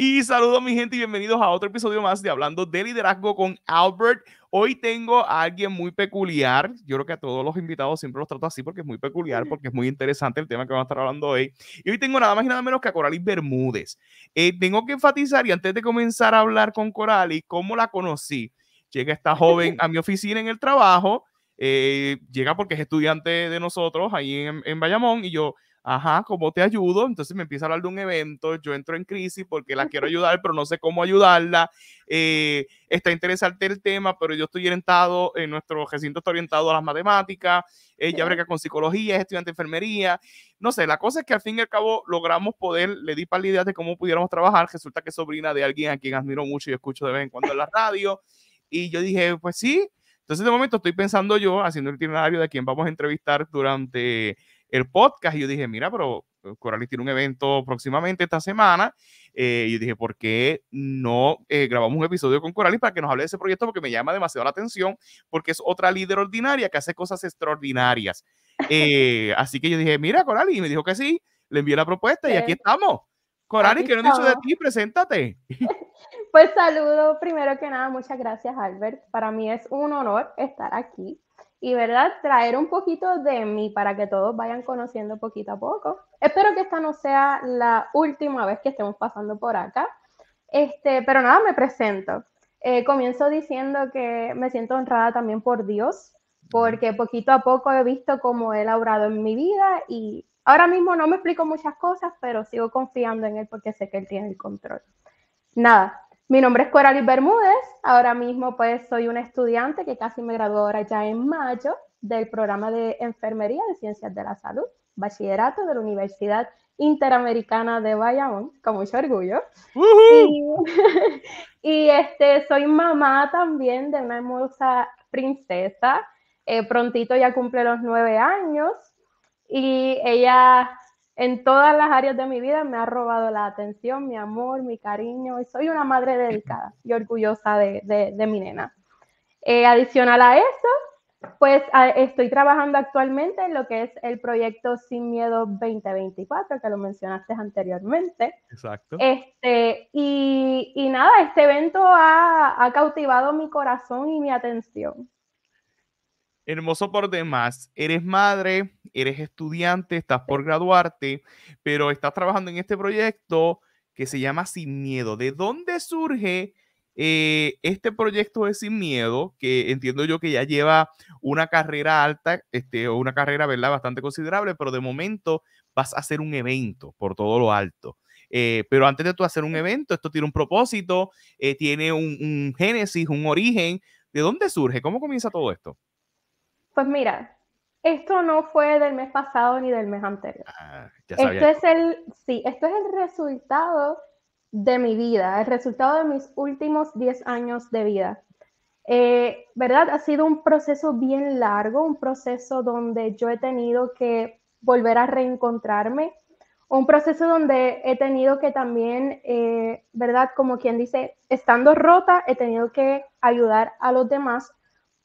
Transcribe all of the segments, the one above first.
Y saludos mi gente y bienvenidos a otro episodio más de Hablando de Liderazgo con Albert. Hoy tengo a alguien muy peculiar. Yo creo que a todos los invitados siempre los trato así porque es muy peculiar, porque es muy interesante el tema que vamos a estar hablando hoy. Y hoy tengo nada más y nada menos que a Coralis Bermúdez. Eh, tengo que enfatizar y antes de comenzar a hablar con Coralis, cómo la conocí. Llega esta joven a mi oficina en el trabajo, eh, llega porque es estudiante de nosotros ahí en, en Bayamón y yo ajá, ¿cómo te ayudo? Entonces me empieza a hablar de un evento, yo entro en crisis porque la quiero ayudar, pero no sé cómo ayudarla. Eh, está interesante el tema, pero yo estoy orientado, en eh, nuestro recinto está orientado a las matemáticas, ella brega con psicología, es estudiante de enfermería. No sé, la cosa es que al fin y al cabo logramos poder, le di para la idea de cómo pudiéramos trabajar. Resulta que es sobrina de alguien a quien admiro mucho y escucho de vez en cuando en la radio. Y yo dije, pues sí. Entonces, de momento estoy pensando yo, haciendo el itinerario de quien vamos a entrevistar durante el podcast y yo dije, mira, pero eh, Coralis tiene un evento próximamente esta semana. Eh, y yo dije, ¿por qué no eh, grabamos un episodio con Coralis para que nos hable de ese proyecto? Porque me llama demasiado la atención, porque es otra líder ordinaria que hace cosas extraordinarias. así que yo dije, mira, Coralis, y me dijo que sí, le envié la propuesta y aquí estamos. Coralis, que no dicho de ti? Preséntate. Pues saludo primero que nada, muchas gracias Albert. Para mí es un honor estar aquí y, ¿verdad? Traer un poquito de mí para que todos vayan conociendo poquito a poco. Espero que esta no sea la última vez que estemos pasando por acá. Este, pero nada, me presento. Eh, comienzo diciendo que me siento honrada también por Dios, porque poquito a poco he visto cómo he ha en mi vida y ahora mismo no me explico muchas cosas, pero sigo confiando en Él porque sé que Él tiene el control. Nada, mi nombre es Coralis Bermúdez, ahora mismo pues soy una estudiante que casi me graduó ahora ya en mayo del programa de Enfermería de Ciencias de la Salud, bachillerato de la Universidad Interamericana de Bayamón, con mucho orgullo. y, este, soy mamá también de una hermosa princesa, eh, prontito ya cumple los nueve años y ella en todas las áreas de mi vida me ha robado la atención, mi amor, mi cariño y soy una madre dedicada y orgullosa de, mi nena. Eh, adicional a eso, pues estoy trabajando actualmente en lo que es el proyecto Sin Miedo 2024, que lo mencionaste anteriormente. Exacto. Este, y, nada, este evento ha cautivado mi corazón y mi atención. Hermoso por demás, eres madre, eres estudiante, estás por graduarte, pero estás trabajando en este proyecto que se llama Sin Miedo. ¿De dónde surge eh, este proyecto de Sin Miedo? Que entiendo yo que ya lleva una carrera alta, este, o una carrera, ¿verdad? Bastante considerable, pero de momento vas a hacer un evento por todo lo alto. Eh, pero antes de tú hacer un evento, esto tiene un propósito, eh, tiene un génesis, un origen. ¿De dónde surge? ¿Cómo comienza todo esto? Pues mira, esto no fue del mes pasado ni del mes anterior. Ah, esto es el, sí, esto es el resultado de mi vida, el resultado de mis últimos 10 años de vida. Eh, ¿Verdad? Ha sido un proceso bien largo, un proceso donde yo he tenido que volver a reencontrarme, un proceso donde he tenido que también, eh, ¿verdad? Como quien dice, estando rota, he tenido que ayudar a los demás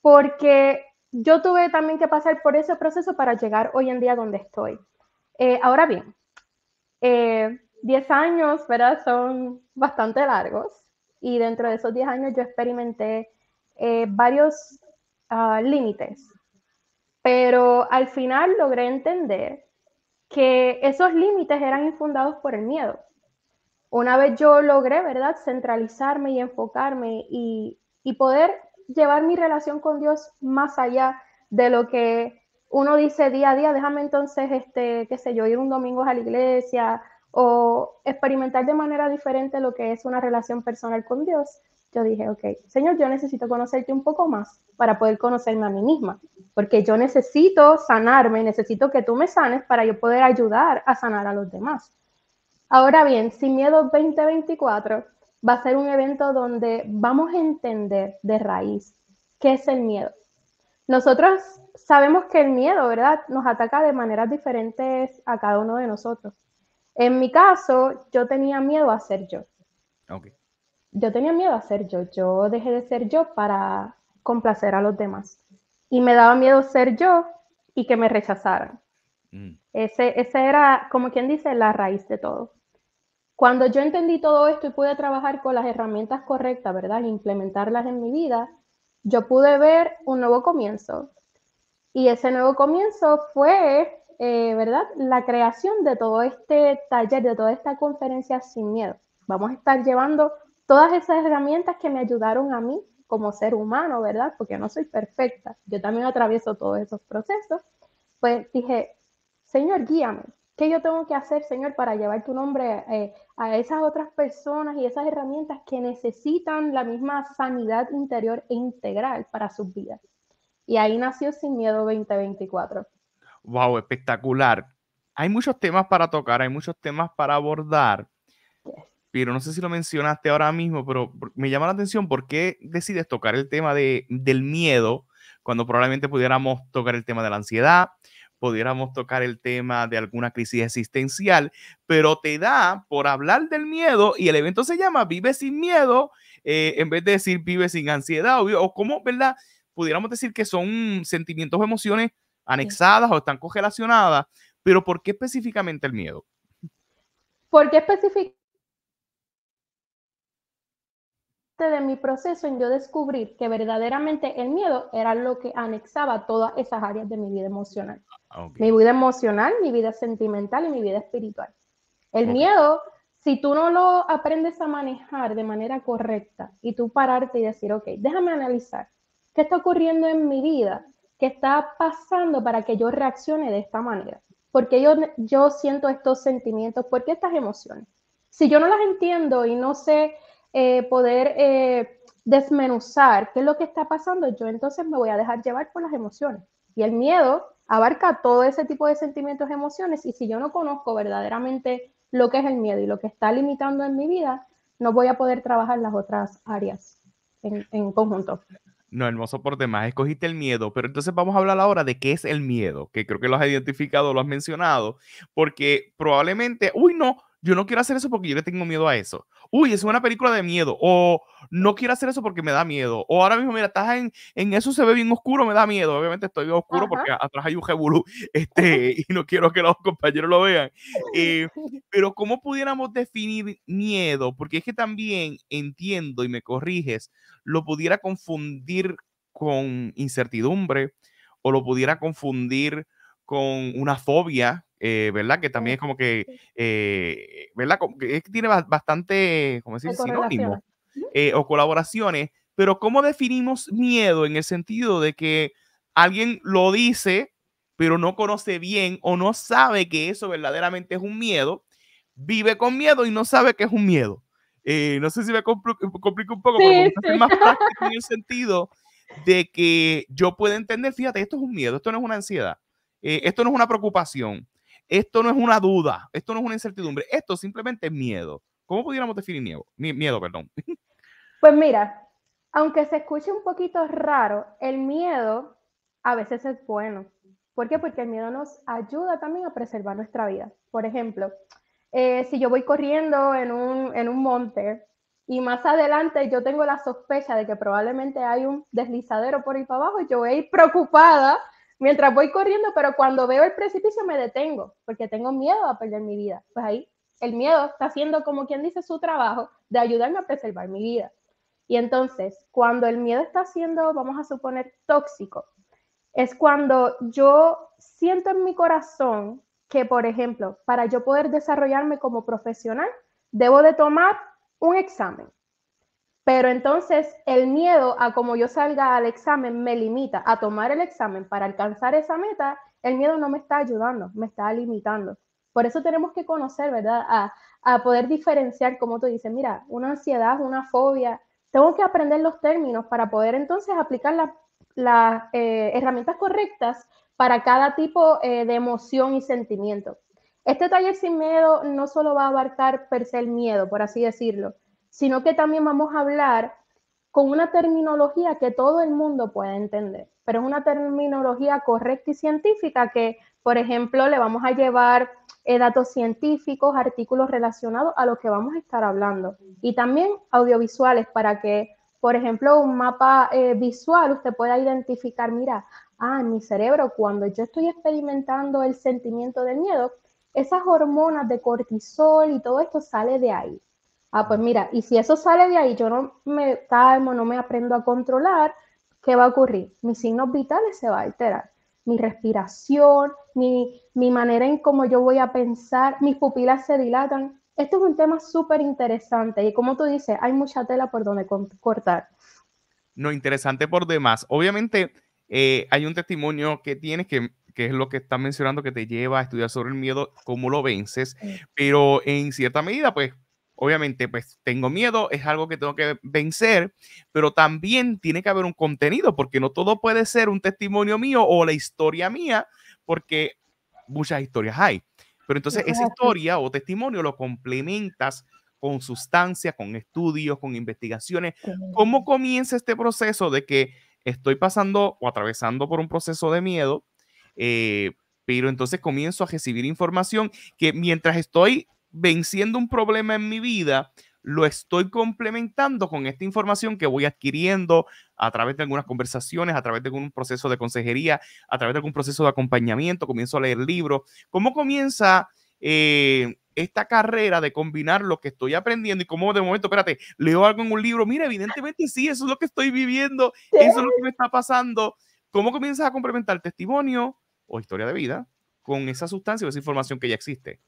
porque yo tuve también que pasar por ese proceso para llegar hoy en día donde estoy. Eh, ahora bien, 10 eh, años, ¿verdad? Son bastante largos y dentro de esos 10 años yo experimenté eh, varios ah, límites, pero al final logré entender que esos límites eran infundados por el miedo. Una vez yo logré, ¿verdad?, centralizarme y enfocarme y poder llevar mi relación con Dios más allá de lo que uno dice día a día, déjame entonces, este, qué sé yo, ir un domingo a la iglesia o experimentar de manera diferente lo que es una relación personal con Dios. Yo dije, ok, Señor, yo necesito conocerte un poco más para poder conocerme a mí misma, porque yo necesito sanarme, necesito que tú me sanes para yo poder ayudar a sanar a los demás. Ahora bien, Sin Miedo 2024 va a ser un evento donde vamos a entender de raíz qué es el miedo. Nosotros sabemos que el miedo, ¿verdad? Nos ataca de maneras diferentes a cada uno de nosotros. En mi caso, yo tenía miedo a ser yo. Yo tenía miedo a ser yo. Yo dejé de ser yo para complacer a los demás. Y me daba miedo ser yo y que me rechazaran. Mm. Ese, ese era, como quien dice, la raíz de todo. Cuando yo entendí todo esto y pude trabajar con las herramientas correctas, ¿verdad? implementarlas en mi vida, yo pude ver un nuevo comienzo. Y ese nuevo comienzo fue, eh, ¿verdad? La creación de todo este taller, de toda esta conferencia sin miedo. Vamos a estar llevando todas esas herramientas que me ayudaron a mí como ser humano, ¿verdad? Porque no soy perfecta. Yo también atravieso todos esos procesos. Pues dije, Señor, guíame, ¿Qué yo tengo que hacer, Señor, para llevar tu nombre eh, a esas otras personas y esas herramientas que necesitan la misma sanidad interior e integral para sus vidas? Y ahí nació Sin Miedo 2024. ¡Wow! Espectacular. Hay muchos temas para tocar, hay muchos temas para abordar. Pero no sé si lo mencionaste ahora mismo, pero me llama la atención por qué decides tocar el tema de, del miedo cuando probablemente pudiéramos tocar el tema de la ansiedad, pudiéramos tocar el tema de alguna crisis existencial, pero te da por hablar del miedo y el evento se llama Vive sin miedo, eh, en vez de decir Vive sin ansiedad, o como, ¿verdad? Pudiéramos decir que son sentimientos o emociones anexadas o están congelacionadas pero ¿por qué específicamente el miedo? ¿Por qué específicamente? de mi proceso en yo descubrir que verdaderamente el miedo era lo que anexaba todas esas áreas de mi vida emocional. Ah, mi vida emocional, mi vida sentimental y mi vida espiritual. El miedo, si tú no lo aprendes a manejar de manera correcta y tú pararte y decir, ok, déjame analizar, ¿qué está ocurriendo en mi vida? ¿Qué está pasando para que yo reaccione de esta manera? porque yo, yo siento estos sentimientos? porque estas emociones? Si yo no las entiendo y no sé eh, poder eh, desmenuzar qué es lo que está pasando, yo entonces me voy a dejar llevar por las emociones. Y el miedo abarca todo ese tipo de sentimientos, emociones, y si yo no conozco verdaderamente lo que es el miedo y lo que está limitando en mi vida, no voy a poder trabajar las otras áreas en, en conjunto. No, hermoso por demás, escogiste el miedo, pero entonces vamos a hablar ahora de qué es el miedo, que creo que lo has identificado, lo has mencionado, porque probablemente, uy, no, yo no quiero hacer eso porque yo le tengo miedo a eso. Uy, es una película de miedo. O no quiero hacer eso porque me da miedo. O ahora mismo, mira, estás en, eso, se ve bien oscuro, me da miedo. Obviamente estoy bien oscuro porque atrás hay un jebulú este, y no quiero que los compañeros lo vean. Eh, pero ¿cómo pudiéramos definir miedo? Porque es que también entiendo y me corriges, lo pudiera confundir con incertidumbre o lo pudiera confundir con una fobia, eh, ¿verdad? Que también es como que, eh, ¿verdad? que tiene bastante, ¿cómo sinónimo eh, o colaboraciones, pero ¿cómo definimos miedo en el sentido de que alguien lo dice, pero no conoce bien o no sabe que eso verdaderamente es un miedo, vive con miedo y no sabe que es un miedo? no sé si me complico, un poco, pero más práctico en el sentido de que yo pueda entender, fíjate, esto es un miedo, esto no es una ansiedad, esto no es una preocupación, esto no es una duda, esto no es una incertidumbre, esto simplemente es miedo. ¿Cómo pudiéramos definir miedo? Miedo, perdón. Pues mira, aunque se escuche un poquito raro, el miedo a veces es bueno. ¿Por qué? Porque el miedo nos ayuda también a preservar nuestra vida. Por ejemplo, eh, si yo voy corriendo en un, en un monte y más adelante yo tengo la sospecha de que probablemente hay un deslizadero por ahí para abajo, yo voy a ir preocupada mientras voy corriendo, pero cuando veo el precipicio me detengo, porque tengo miedo a perder mi vida. Pues ahí el miedo está haciendo, como quien dice, su trabajo de ayudarme a preservar mi vida. Y entonces, cuando el miedo está siendo, vamos a suponer, tóxico, es cuando yo siento en mi corazón que, por ejemplo, para yo poder desarrollarme como profesional, debo de tomar un examen pero entonces el miedo a como yo salga al examen me limita a tomar el examen para alcanzar esa meta. El miedo no me está ayudando, me está limitando. Por eso tenemos que conocer, ¿verdad? A, poder diferenciar, como tú dices, mira, una ansiedad, una fobia. Tengo que aprender los términos para poder entonces aplicar las eh, herramientas correctas para cada tipo eh, de emoción y sentimiento. Este taller sin miedo no solo va a abarcar per se el miedo, por así decirlo, sino que también vamos a hablar con una terminología que todo el mundo puede entender, pero es una terminología correcta y científica que, por ejemplo, le vamos a llevar eh, datos científicos, artículos relacionados a lo que vamos a estar hablando y también audiovisuales para que, por ejemplo, un mapa eh, visual usted pueda identificar, mira, ah, en mi cerebro cuando yo estoy experimentando el sentimiento del miedo, esas hormonas de cortisol y todo esto sale de ahí ah, pues mira, y si eso sale de ahí, yo no me calmo, no me aprendo a controlar, ¿qué va a ocurrir? Mis signos vitales se va a alterar, mi respiración, mi, mi manera en cómo yo voy a pensar, mis pupilas se dilatan. Esto es un tema súper interesante y como tú dices, hay mucha tela por donde cortar. No, interesante por demás. Obviamente eh, hay un testimonio que tienes que que es lo que estás mencionando que te lleva a estudiar sobre el miedo, cómo lo vences, pero en cierta medida, pues obviamente, pues tengo miedo, es algo que tengo que vencer, pero también tiene que haber un contenido, porque no todo puede ser un testimonio mío o la historia mía, porque muchas historias hay. Pero entonces esa historia o testimonio lo complementas con sustancia, con estudios, con investigaciones. ¿Cómo comienza este proceso de que estoy pasando o atravesando por un proceso de miedo? Eh, pero entonces comienzo a recibir información que mientras estoy venciendo un problema en mi vida, lo estoy complementando con esta información que voy adquiriendo a través de algunas conversaciones, a través de un proceso de consejería, a través de algún proceso de acompañamiento, comienzo a leer libros. ¿Cómo comienza eh, esta carrera de combinar lo que estoy aprendiendo y cómo de momento, espérate, leo algo en un libro? Mira, evidentemente sí, eso es lo que estoy viviendo, eso es lo que me está pasando. ¿Cómo comienzas a complementar testimonio o historia de vida con esa sustancia o esa información que ya existe?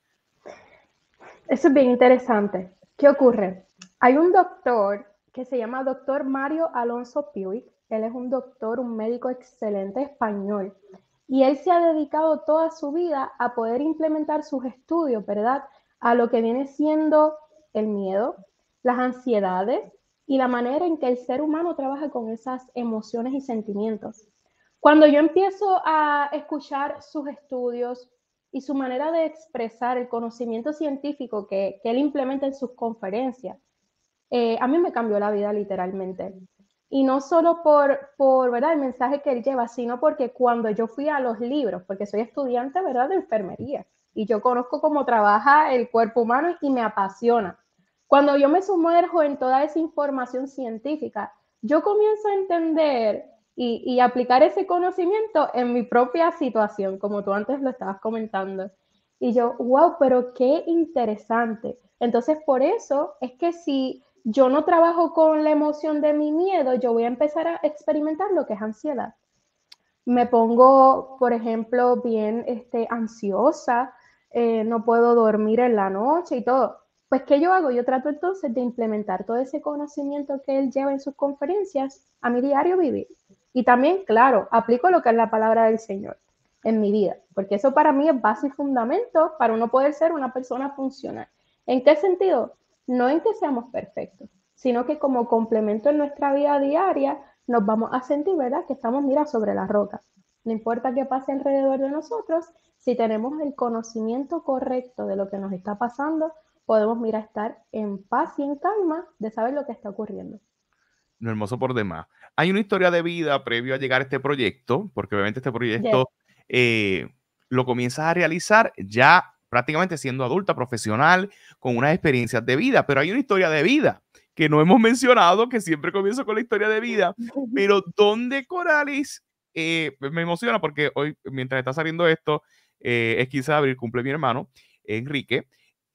Eso es bien interesante. ¿Qué ocurre? Hay un doctor que se llama doctor Mario Alonso Puig. Él es un doctor, un médico excelente español. Y él se ha dedicado toda su vida a poder implementar sus estudios, ¿verdad? A lo que viene siendo el miedo, las ansiedades y la manera en que el ser humano trabaja con esas emociones y sentimientos. Cuando yo empiezo a escuchar sus estudios, y su manera de expresar el conocimiento científico que, él implementa en sus conferencias, eh, a mí me cambió la vida literalmente. Y no solo por, por ¿verdad? el mensaje que él lleva, sino porque cuando yo fui a los libros, porque soy estudiante ¿verdad? de enfermería, y yo conozco cómo trabaja el cuerpo humano y me apasiona. Cuando yo me sumerjo en toda esa información científica, yo comienzo a entender y, aplicar ese conocimiento en mi propia situación, como tú antes lo estabas comentando. Y yo, wow, pero qué interesante. Entonces, por eso es que si yo no trabajo con la emoción de mi miedo, yo voy a empezar a experimentar lo que es ansiedad. Me pongo, por ejemplo, bien este, ansiosa, eh, no puedo dormir en la noche y todo. Pues, ¿qué yo hago? Yo trato entonces de implementar todo ese conocimiento que él lleva en sus conferencias a mi diario vivir. Y también, claro, aplico lo que es la palabra del Señor en mi vida, porque eso para mí es base y fundamento para uno poder ser una persona funcional. ¿En qué sentido? No en que seamos perfectos, sino que como complemento en nuestra vida diaria nos vamos a sentir, ¿verdad? Que estamos, mira, sobre la roca. No importa qué pase alrededor de nosotros, si tenemos el conocimiento correcto de lo que nos está pasando, podemos, mira, estar en paz y en calma de saber lo que está ocurriendo. Lo hermoso por demás. Hay una historia de vida previo a llegar a este proyecto, porque obviamente este proyecto eh, lo comienzas a realizar ya prácticamente siendo adulta, profesional, con unas experiencias de vida, pero hay una historia de vida que no hemos mencionado, que siempre comienzo con la historia de vida, pero donde Coralis eh, me emociona porque hoy, mientras está saliendo esto, eh, es 15 de abril, cumple mi hermano, Enrique,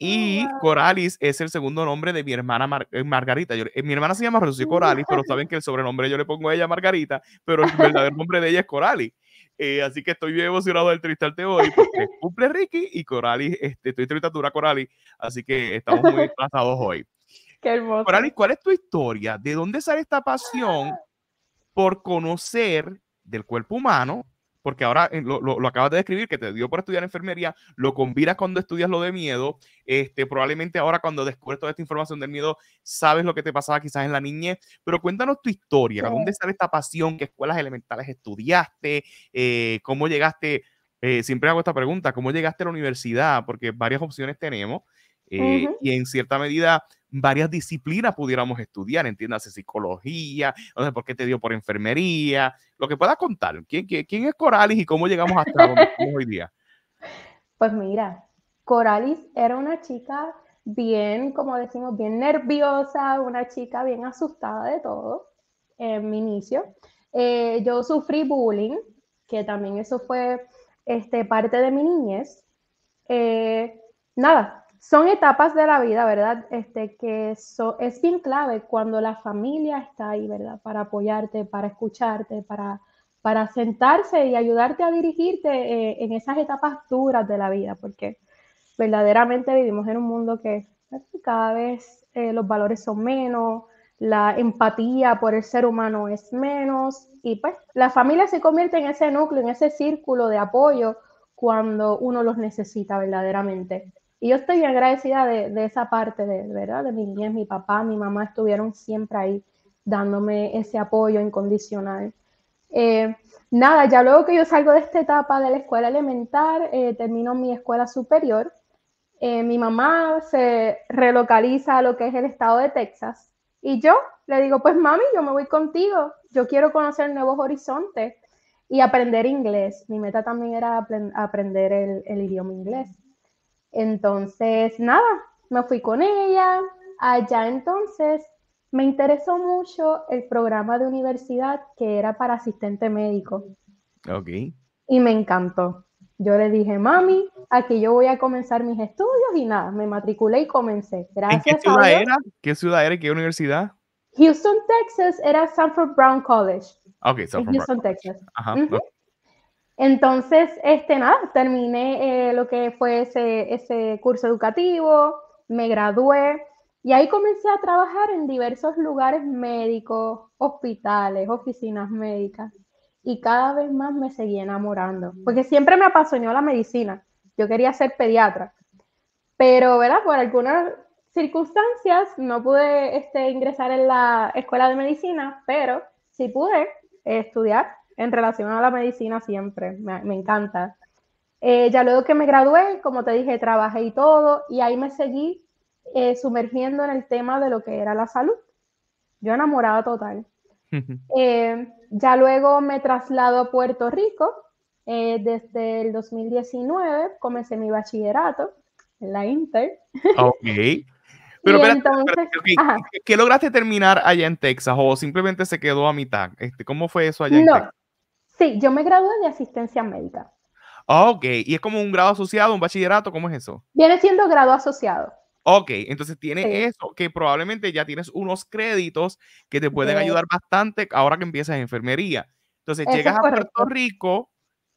y ah. Coralis es el segundo nombre de mi hermana eh, Margarita. Eh, mi hermana se llama Rosy mm. Coralis, pero saben que el sobrenombre yo le pongo a ella Margarita, pero el verdadero nombre de ella es Coralis. Eh, así que estoy bien emocionado del Tristarte hoy porque cumple Ricky y Coralis, este, estoy tristatura Coralis, así que estamos muy pasados hoy. Qué hermoso. Coralis, ¿cuál es tu historia? ¿De dónde sale esta pasión ah. por conocer del cuerpo humano porque ahora eh, lo, lo, acabas de describir, que te dio por estudiar enfermería, lo combinas cuando estudias lo de miedo, este, probablemente ahora cuando descubres toda esta información del miedo, sabes lo que te pasaba quizás en la niñez, pero cuéntanos tu historia, ¿dónde sale esta pasión? ¿Qué escuelas elementales estudiaste? Eh, ¿Cómo llegaste? Eh, siempre hago esta pregunta, ¿cómo llegaste a la universidad? Porque varias opciones tenemos y en cierta medida varias disciplinas pudiéramos estudiar, entiéndase psicología, no sé por qué te dio por enfermería, lo que puedas contar. ¿Quién, es Coralis y cómo llegamos hasta donde estamos hoy día? Pues mira, Coralis era una chica bien, como decimos, bien nerviosa, una chica bien asustada de todo en mi inicio. Eh, yo sufrí bullying, que también eso fue este, parte de mi niñez. Eh, nada, son etapas de la vida, ¿verdad? Este, que es bien clave cuando la familia está ahí, ¿verdad? Para apoyarte, para escucharte, para, para sentarse y ayudarte a dirigirte eh, en esas etapas duras de la vida, porque verdaderamente vivimos en un mundo que pues, cada vez eh, los valores son menos, la empatía por el ser humano es menos y pues la familia se convierte en ese núcleo, en ese círculo de apoyo cuando uno los necesita verdaderamente. Y yo estoy agradecida de, esa parte, de, ¿verdad? De mi niñez, mi papá, mi mamá estuvieron siempre ahí dándome ese apoyo incondicional. Eh, nada, ya luego que yo salgo de esta etapa de la escuela elemental, eh, termino mi escuela superior, eh, mi mamá se relocaliza a lo que es el estado de Texas y yo le digo, pues mami, yo me voy contigo, yo quiero conocer nuevos horizontes y aprender inglés. Mi meta también era aprender el idioma inglés. Entonces, nada, me fui con ella. Allá entonces me interesó mucho el programa de universidad que era para asistente médico. Ok. Y me encantó. Yo le dije, mami, aquí yo voy a comenzar mis estudios y nada, me matriculé y comencé. Gracias ¿En qué ciudad era? ¿Qué ciudad era qué universidad? Houston, Texas, era Sanford Brown College. Ok, Sanford Houston, Texas. Ajá. Entonces, este, nada, terminé eh, lo que fue ese, curso educativo, me gradué y ahí comencé a trabajar en diversos lugares médicos, hospitales, oficinas médicas y cada vez más me seguí enamorando, porque siempre me apasionó la medicina. Yo quería ser pediatra, pero ¿verdad? por algunas circunstancias no pude este, ingresar en la escuela de medicina, pero sí pude eh, estudiar en relación a la medicina siempre, me, encanta. Eh, ya luego que me gradué, como te dije, trabajé y todo, y ahí me seguí eh, sumergiendo en el tema de lo que era la salud. Yo enamorada total. Eh, ya luego me traslado a Puerto Rico. desde el 2019 comencé mi bachillerato en la Inter. Ah, ok. Pero ¿qué, lograste terminar allá en Texas o simplemente se quedó a mitad? Este, ¿Cómo fue eso allá en Texas? Sí, yo me gradué de asistencia médica. Ah, ok, ¿y es como un grado asociado, un bachillerato? ¿Cómo es eso? Viene siendo grado asociado. Ok, entonces tiene eso, que probablemente ya tienes unos créditos que te pueden ayudar bastante ahora que empiezas en enfermería. Entonces llegas a Puerto Rico,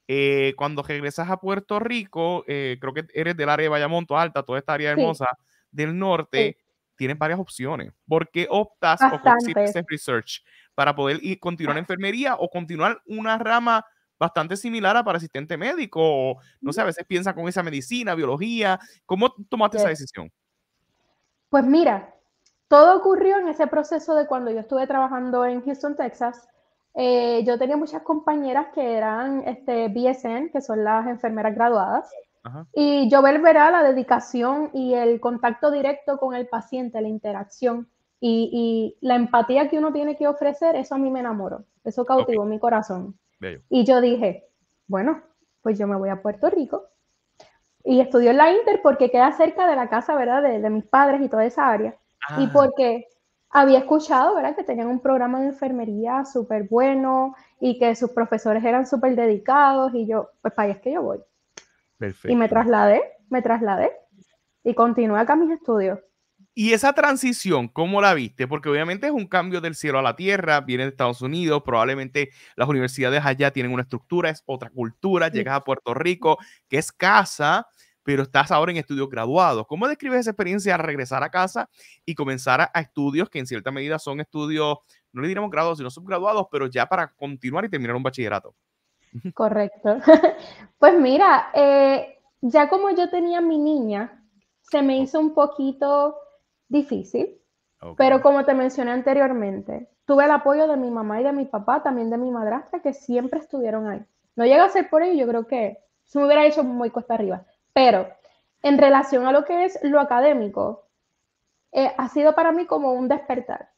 eh, cuando regresas a Puerto Rico, eh, creo que eres del área de Vallamonto Alta, toda esta área hermosa del norte, tienes varias opciones. ¿Por qué optas por o research? para poder continuar en enfermería o continuar una rama bastante similar a para asistente médico o no sé, a veces piensa con esa medicina, biología. ¿Cómo tomaste esa decisión? Pues mira, todo ocurrió en ese proceso de cuando yo estuve trabajando en Houston, Texas. Eh, yo tenía muchas compañeras que eran este, BSN, que son las enfermeras graduadas, y yo ver, verá la dedicación y el contacto directo con el paciente, la interacción. Y, la empatía que uno tiene que ofrecer, eso a mí me enamoró, eso cautivó mi corazón. Y yo dije, bueno, pues yo me voy a Puerto Rico y estudió en la Inter porque queda cerca de la casa, ¿verdad? De, mis padres y toda esa área. Y ah. porque había escuchado, ¿verdad? Que tenían un programa de enfermería súper bueno y que sus profesores eran súper dedicados y yo, pues para es que yo voy. Y me trasladé, me trasladé y continué acá mis estudios. Y esa transición, ¿cómo la viste? Porque obviamente es un cambio del cielo a la tierra, viene de Estados Unidos, probablemente las universidades allá tienen una estructura, es otra cultura, llegas a Puerto Rico, que es casa, pero estás ahora en estudios graduados. ¿Cómo describes esa experiencia de regresar a casa y comenzar a, estudios que en cierta medida son estudios, no le diremos graduados, sino subgraduados, pero ya para continuar y terminar un bachillerato? Correcto. Pues mira, eh, ya como yo tenía mi niña, se me hizo un poquito difícil, pero como te mencioné anteriormente, tuve el apoyo de mi mamá y de mi papá, también de mi madrastra, que siempre estuvieron ahí. No llega a ser por ello, yo creo que se me hubiera hecho muy cuesta arriba, pero en relación a lo que es lo académico, eh, ha sido para mí como un despertar.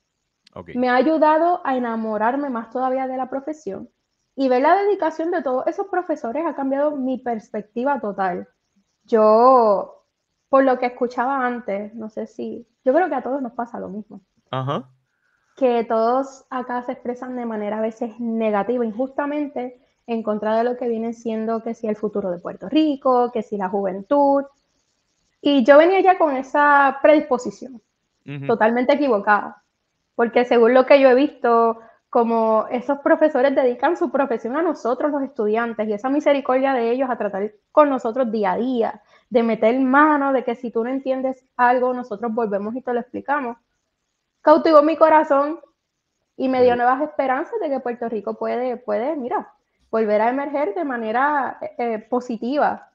Me ha ayudado a enamorarme más todavía de la profesión y ver la dedicación de todos esos profesores ha cambiado mi perspectiva total. Yo, por lo que escuchaba antes, no sé si yo creo que a todos nos pasa lo mismo. Ajá. Que todos acá se expresan de manera a veces negativa, injustamente, en contra de lo que viene siendo que si el futuro de Puerto Rico, que si la juventud. Y yo venía ya con esa predisposición, totalmente equivocada, porque según lo que yo he visto, como esos profesores dedican su profesión a nosotros los estudiantes y esa misericordia de ellos a tratar con nosotros día a día, de meter mano, de que si tú no entiendes algo, nosotros volvemos y te lo explicamos. Cautivó mi corazón y me dio nuevas esperanzas de que Puerto Rico puede, puede mira, volver a emerger de manera eh, eh, positiva.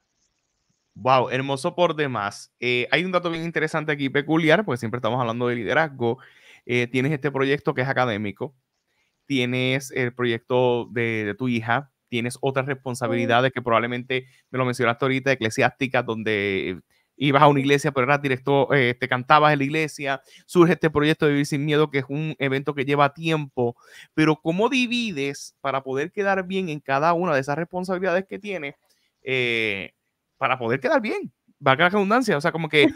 Wow, hermoso por demás. Eh, hay un dato bien interesante aquí, peculiar, porque siempre estamos hablando de liderazgo. tienes este proyecto que es académico, tienes el proyecto de, tu hija, tienes otras responsabilidades que probablemente me lo mencionaste ahorita, eclesiásticas, donde ibas a una iglesia, pero eras director, eh, te cantabas en la iglesia, surge este proyecto de Vivir sin Miedo, que es un evento que lleva tiempo, pero ¿cómo divides para poder quedar bien en cada una de esas responsabilidades que tienes eh, para poder quedar bien? va a redundancia, o sea, como que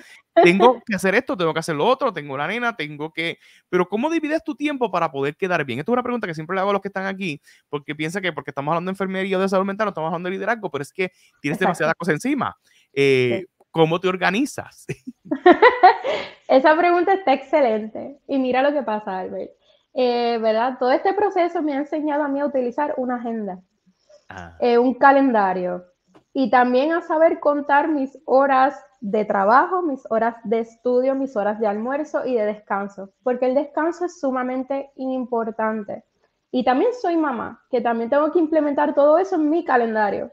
tengo que hacer esto, tengo que hacer lo otro, tengo la nena, tengo que... Pero ¿cómo divides tu tiempo para poder quedar bien? Esto es una pregunta que siempre le hago a los que están aquí, porque piensa que porque estamos hablando de enfermería o de salud mental, no estamos hablando de liderazgo, pero es que tienes demasiadas cosas encima. Eh, ¿Cómo te organizas? Esa pregunta está excelente. Y mira lo que pasa, Albert. Eh, ¿Verdad? Todo este proceso me ha enseñado a mí a utilizar una agenda, ah. eh, un calendario y también a saber contar mis horas de trabajo, mis horas de estudio, mis horas de almuerzo y de descanso, porque el descanso es sumamente importante. Y también soy mamá, que también tengo que implementar todo eso en mi calendario.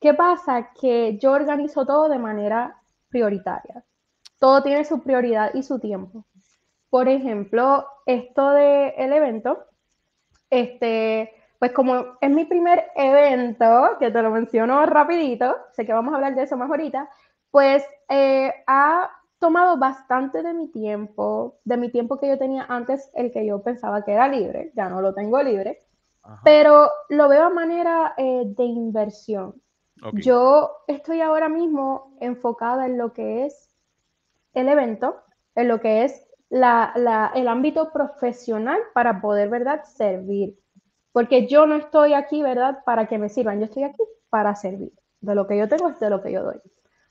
¿Qué pasa? Que yo organizo todo de manera prioritaria. Todo tiene su prioridad y su tiempo. Por ejemplo, esto del el evento, este, pues como es mi primer evento, que te lo menciono rapidito, sé que vamos a hablar de eso más ahorita, pues eh, ha tomado bastante de mi tiempo, de mi tiempo que yo tenía antes, el que yo pensaba que era libre, ya no lo tengo libre, pero lo veo a manera eh, de inversión. Yo estoy ahora mismo enfocada en lo que es el evento, en lo que es la, el ámbito profesional para poder, ¿verdad?, servir porque yo no estoy aquí, ¿verdad? Para que me sirvan, yo estoy aquí para servir. De lo que yo tengo es de lo que yo doy.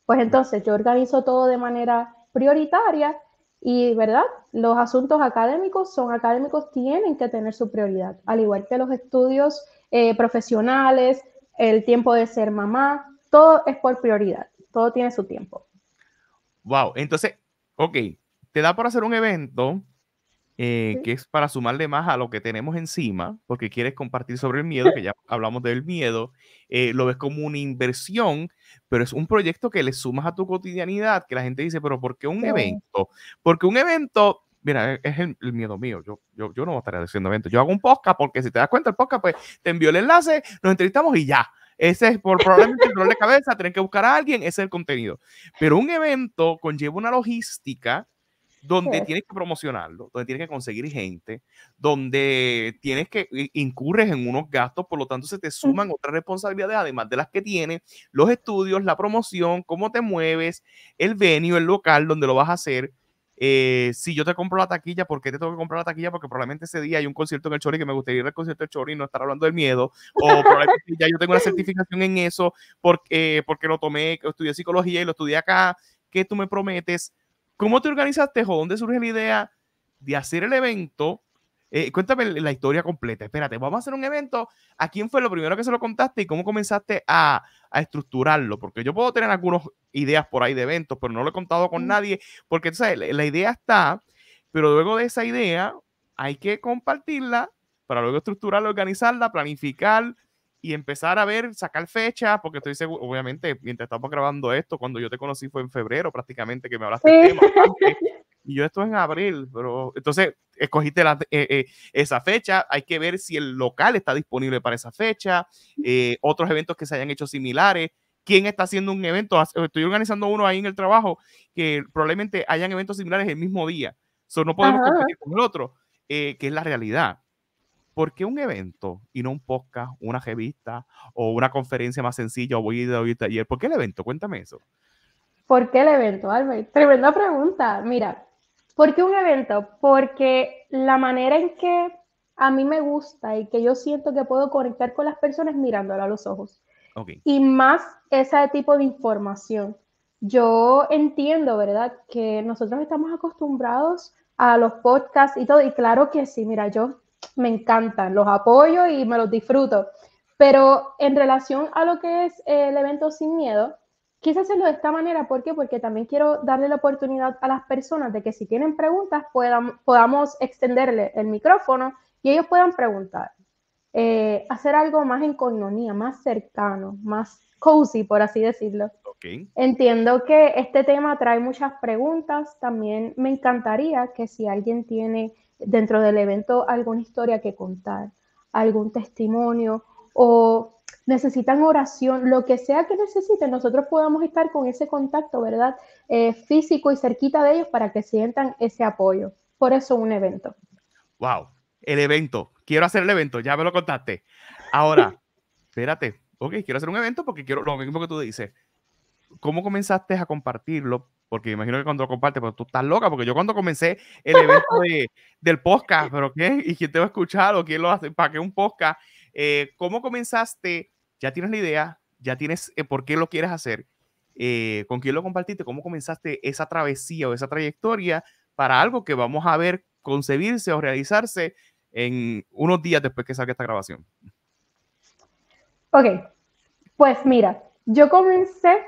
Pues entonces yo organizo todo de manera prioritaria y, ¿verdad? Los asuntos académicos son académicos, tienen que tener su prioridad, al igual que los estudios eh, profesionales, el tiempo de ser mamá, todo es por prioridad, todo tiene su tiempo. Wow, entonces, ok, te da por hacer un evento eh, que es para sumarle más a lo que tenemos encima, porque quieres compartir sobre el miedo, que ya hablamos del miedo, eh, lo ves como una inversión, pero es un proyecto que le sumas a tu cotidianidad, que la gente dice, pero ¿por qué un evento? Porque un evento, mira, e, es el, miedo mío, yo, yo, yo no voy a estar haciendo eventos, yo hago un podcast, porque si te das cuenta, el podcast, pues te envío el enlace, nos entrevistamos y ya. Ese es por problemas de cabeza, tener que buscar a alguien, ese es el contenido. Pero un evento conlleva una logística, donde tienes que promocionarlo, donde tienes que conseguir gente, donde tienes que incurres en unos gastos, por lo tanto se te suman otras responsabilidades, además de las que tienes, los estudios, la promoción, cómo te mueves, el venio, el local donde lo vas a hacer. Eh, si yo te compro la taquilla, ¿por qué te tengo que comprar la taquilla? Porque probablemente ese día hay un concierto en el Chori que me gustaría ir al concierto del Chori y no estar hablando del miedo. O probablemente ya yo tengo una certificación en eso porque, porque lo tomé, estudié psicología y lo estudié acá. ¿Qué tú me prometes? ¿Cómo te organizaste o dónde surge la idea de hacer el evento? Eh, cuéntame la historia completa. Espérate, vamos a hacer un evento. ¿A quién fue lo primero que se lo contaste y cómo comenzaste a, estructurarlo? Porque yo puedo tener algunas ideas por ahí de eventos, pero no lo he contado con nadie, porque la idea está, pero luego de esa idea hay que compartirla para luego estructurarla, organizarla, planificar, y empezar a ver, sacar fechas, porque estoy seguro, obviamente, mientras estamos grabando esto, cuando yo te conocí fue en febrero prácticamente que me hablaste del tema. y yo estoy en abril, pero entonces escogiste eh, eh, esa fecha, hay que ver si el local está disponible para esa fecha, eh, otros eventos que se hayan hecho similares, quién está haciendo un evento, estoy organizando uno ahí en el trabajo, que probablemente hayan eventos similares el mismo día, Eso no podemos competir con el otro, que es la realidad. ¿por qué un evento y no un podcast, una revista o una conferencia más sencilla o voy a ir a taller? ¿Por qué el evento? Cuéntame eso. ¿Por qué el evento, Albert? Tremenda pregunta. Mira, ¿por qué un evento? Porque la manera en que a mí me gusta y que yo siento que puedo conectar con las personas mirándola a los ojos. Y más ese tipo de información. Yo entiendo, ¿verdad? Que nosotros estamos acostumbrados a los podcasts y todo. Y claro que sí, mira, yo me encantan, los apoyo y me los disfruto. Pero en relación a lo que es el evento sin miedo, quise hacerlo de esta manera. ¿Por qué? Porque también quiero darle la oportunidad a las personas de que si tienen preguntas puedan, podamos extenderle el micrófono y ellos puedan preguntar. Eh, hacer algo más en coinonía, más cercano, más cozy, por así decirlo. Entiendo que este tema trae muchas preguntas. También me encantaría que si alguien tiene dentro del evento alguna historia que contar, algún testimonio o necesitan oración, lo que sea que necesiten, nosotros podamos estar con ese contacto, ¿verdad? Eh, físico y cerquita de ellos para que sientan ese apoyo. Por eso un evento. Wow, el evento. Quiero hacer el evento, ya me lo contaste. Ahora, espérate, ok, quiero hacer un evento porque quiero lo mismo que tú dices. ¿Cómo comenzaste a compartirlo? porque imagino que cuando lo compartes, pero pues, tú estás loca, porque yo cuando comencé el evento del podcast, pero qué, y quién te va a escuchar o quién lo hace, para qué un podcast, eh, ¿cómo comenzaste? Ya tienes la idea, ya tienes eh, por qué lo quieres hacer, eh, con quién lo compartiste, cómo comenzaste esa travesía o esa trayectoria para algo que vamos a ver concebirse o realizarse en unos días después que salga esta grabación. Ok, pues mira, yo comencé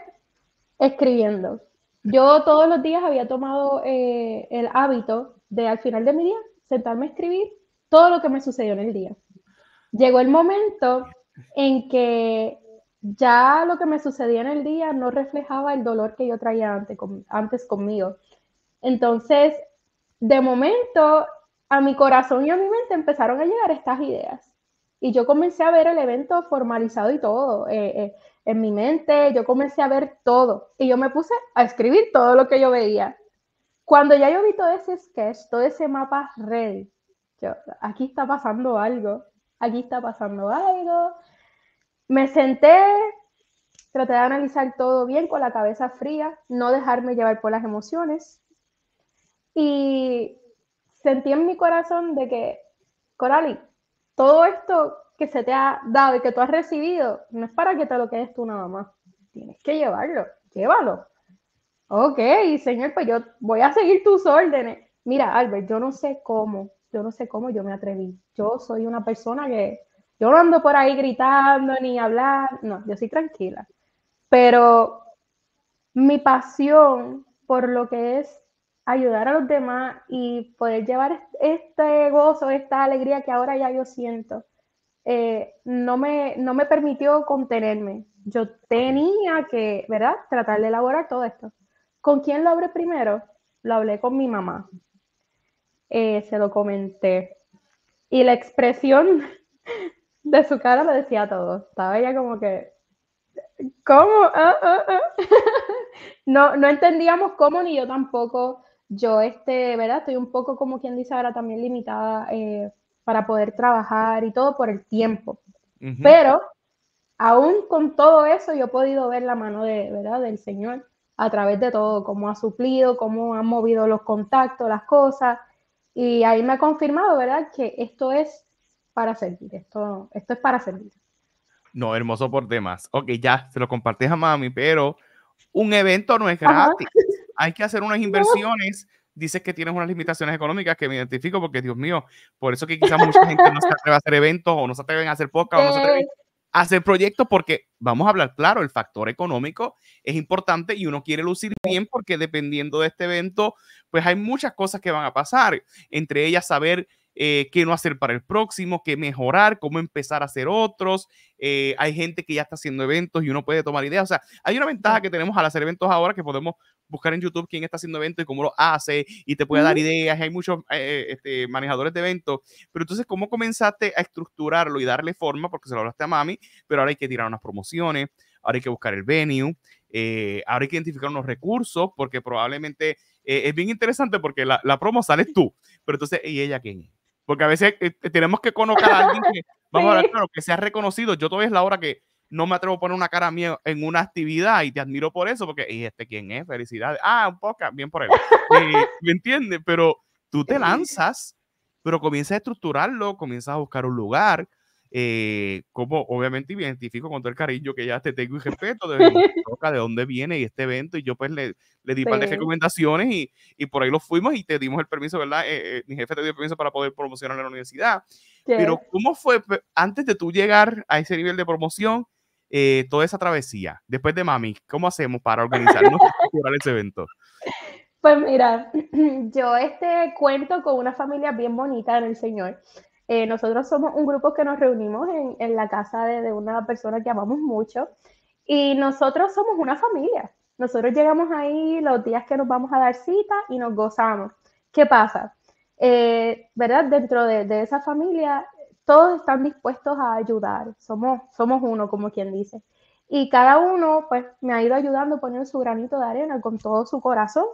escribiendo. Yo todos los días había tomado eh, el hábito de al final de mi día sentarme a escribir todo lo que me sucedió en el día. Llegó el momento en que ya lo que me sucedía en el día no reflejaba el dolor que yo traía antes, antes conmigo. Entonces, de momento, a mi corazón y a mi mente empezaron a llegar estas ideas. Y yo comencé a ver el evento formalizado y todo. Eh, eh, en mi mente, yo comencé a ver todo. Y yo me puse a escribir todo lo que yo veía. Cuando ya yo vi todo ese sketch, todo ese mapa red, yo, aquí está pasando algo, aquí está pasando algo. Me senté, traté de analizar todo bien con la cabeza fría, no dejarme llevar por las emociones. Y sentí en mi corazón de que, Corali, todo esto que se te ha dado y que tú has recibido, no es para que te lo quedes tú nada más. Tienes que llevarlo, llévalo. Ok, señor, pues yo voy a seguir tus órdenes. Mira, Albert, yo no sé cómo, yo no sé cómo yo me atreví. Yo soy una persona que yo no ando por ahí gritando ni hablando, no, yo soy tranquila. Pero mi pasión por lo que es ayudar a los demás y poder llevar este gozo, esta alegría que ahora ya yo siento, eh, no, me, me permitió contenerme. Yo tenía que, ¿verdad?, tratar de elaborar todo esto. ¿Con quién lo hablé primero? Lo hablé con mi mamá. Eh, se lo comenté. Y la expresión de su cara lo decía todo. Estaba ella como que, ¿cómo? Ah, ah, ah". no, no entendíamos cómo ni yo tampoco yo, este, ¿verdad? Estoy un poco, como quien dice ahora, también limitada eh, para poder trabajar y todo por el tiempo. Pero aún con todo eso, yo he podido ver la mano de, ¿verdad? del Señor a través de todo, cómo ha suplido, cómo ha movido los contactos, las cosas. Y ahí me ha confirmado, ¿verdad?, que esto es para servir, esto, esto es para servir. No, hermoso por demás. Ok, ya se lo compartí a mami, pero un evento no es gratis hay que hacer unas inversiones. Dices que tienes unas limitaciones económicas que me identifico porque, Dios mío, por eso que quizás mucha gente no se atreve a hacer eventos o no se atreven a hacer podcast o no se atreven a hacer proyectos porque, vamos a hablar claro, el factor económico es importante y uno quiere lucir bien porque dependiendo de este evento, pues hay muchas cosas que van a pasar, entre ellas saber eh, qué no hacer para el próximo, qué mejorar, cómo empezar a hacer otros. Eh, hay gente que ya está haciendo eventos y uno puede tomar ideas. O sea, hay una ventaja que tenemos al hacer eventos ahora que podemos buscar en YouTube quién está haciendo eventos y cómo lo hace y te puede dar ideas. Hay muchos eh, este, manejadores de eventos, pero entonces, ¿cómo comenzaste a estructurarlo y darle forma? Porque se lo hablaste a mami, pero ahora hay que tirar unas promociones, ahora hay que buscar el venue, eh, ahora hay que identificar unos recursos, porque probablemente eh, es bien interesante porque la, promo sales tú, pero entonces, ¿y ella quién Porque a veces tenemos que conocer a alguien que, vamos que sea reconocido. Yo todavía es la hora que no me atrevo a poner una cara mía en una actividad y te admiro por eso, porque, ¿y este quién es? Felicidades. Ah, un podcast, bien por él. ¿Me entiendes? Pero tú te lanzas, pero comienzas a estructurarlo, comienzas a buscar un lugar. Eh, como obviamente identifico con todo el cariño que ya te tengo y respeto de, de dónde viene y este evento y yo pues le, le di varias de recomendaciones y, y, por ahí lo fuimos y te dimos el permiso, ¿verdad? Eh, eh, mi jefe te dio permiso para poder promocionar en la universidad. Pero ¿cómo fue antes de tú llegar a ese nivel de promoción? Eh, toda esa travesía? Después de Mami, ¿cómo hacemos para organizarnos para ese evento? Pues mira, yo este cuento con una familia bien bonita en el Señor. Eh, nosotros somos un grupo que nos reunimos en, la casa de, una persona que amamos mucho y nosotros somos una familia. Nosotros llegamos ahí los días que nos vamos a dar cita y nos gozamos. ¿Qué pasa? Eh, ¿Verdad? Dentro de esa familia todos están dispuestos a ayudar, somos, somos uno, como quien dice. Y cada uno, pues, me ha ido ayudando poniendo su granito de arena con todo su corazón.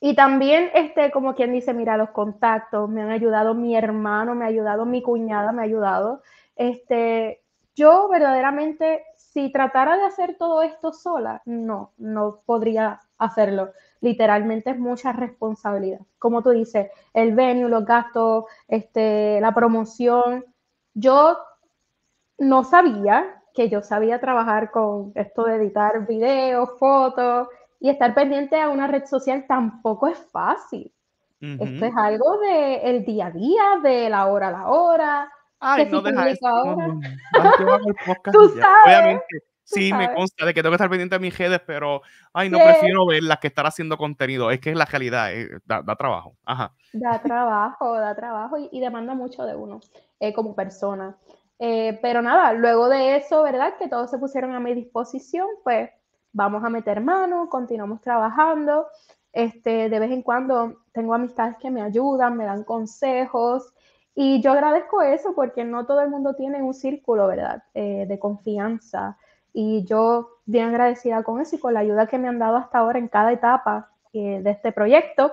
Y también, este, como quien dice, mira, los contactos, me han ayudado mi hermano, me ha ayudado mi cuñada, me ha ayudado. Este, yo verdaderamente, si tratara de hacer todo esto sola, no, no podría hacerlo literalmente es mucha responsabilidad. Como tú dices, el venue, los gastos, este, la promoción. Yo no sabía que yo sabía trabajar con esto de editar videos, fotos y estar pendiente a una red social tampoco es fácil. Esto es algo del el día a día, de la hora a la hora. que Tú sabes. Sí, me consta de que tengo que estar pendiente de mis redes, pero ay, no prefiero prefiero las que estar haciendo contenido. Es que es la realidad, eh, da, trabajo. Ajá. Da trabajo, da trabajo y, demanda mucho de uno eh, como persona. Eh, pero nada, luego de eso, ¿verdad? Que todos se pusieron a mi disposición, pues vamos a meter mano, continuamos trabajando. Este, de vez en cuando tengo amistades que me ayudan, me dan consejos y yo agradezco eso porque no todo el mundo tiene un círculo, ¿verdad? de confianza y yo bien agradecida con eso y con la ayuda que me han dado hasta ahora en cada etapa eh, de este proyecto.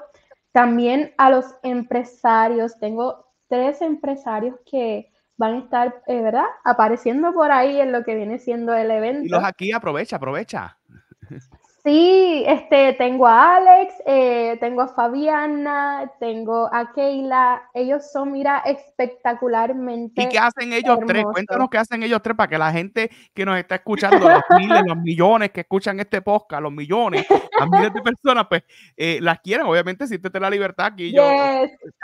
También a los empresarios, tengo tres empresarios que van a estar, eh, ¿verdad? Apareciendo por ahí en lo que viene siendo el evento. Y los aquí, aprovecha, aprovecha. Sí, este, tengo a Alex, eh, tengo a Fabiana, tengo a Keila. Ellos son, mira, espectacularmente. ¿Y qué hacen ellos tres? Cuéntanos qué hacen ellos tres para que la gente que nos está escuchando, los miles, los millones que escuchan este podcast, los millones, las miles de personas, pues eh, las quieren. Obviamente, si siéntete la libertad aquí. Yo,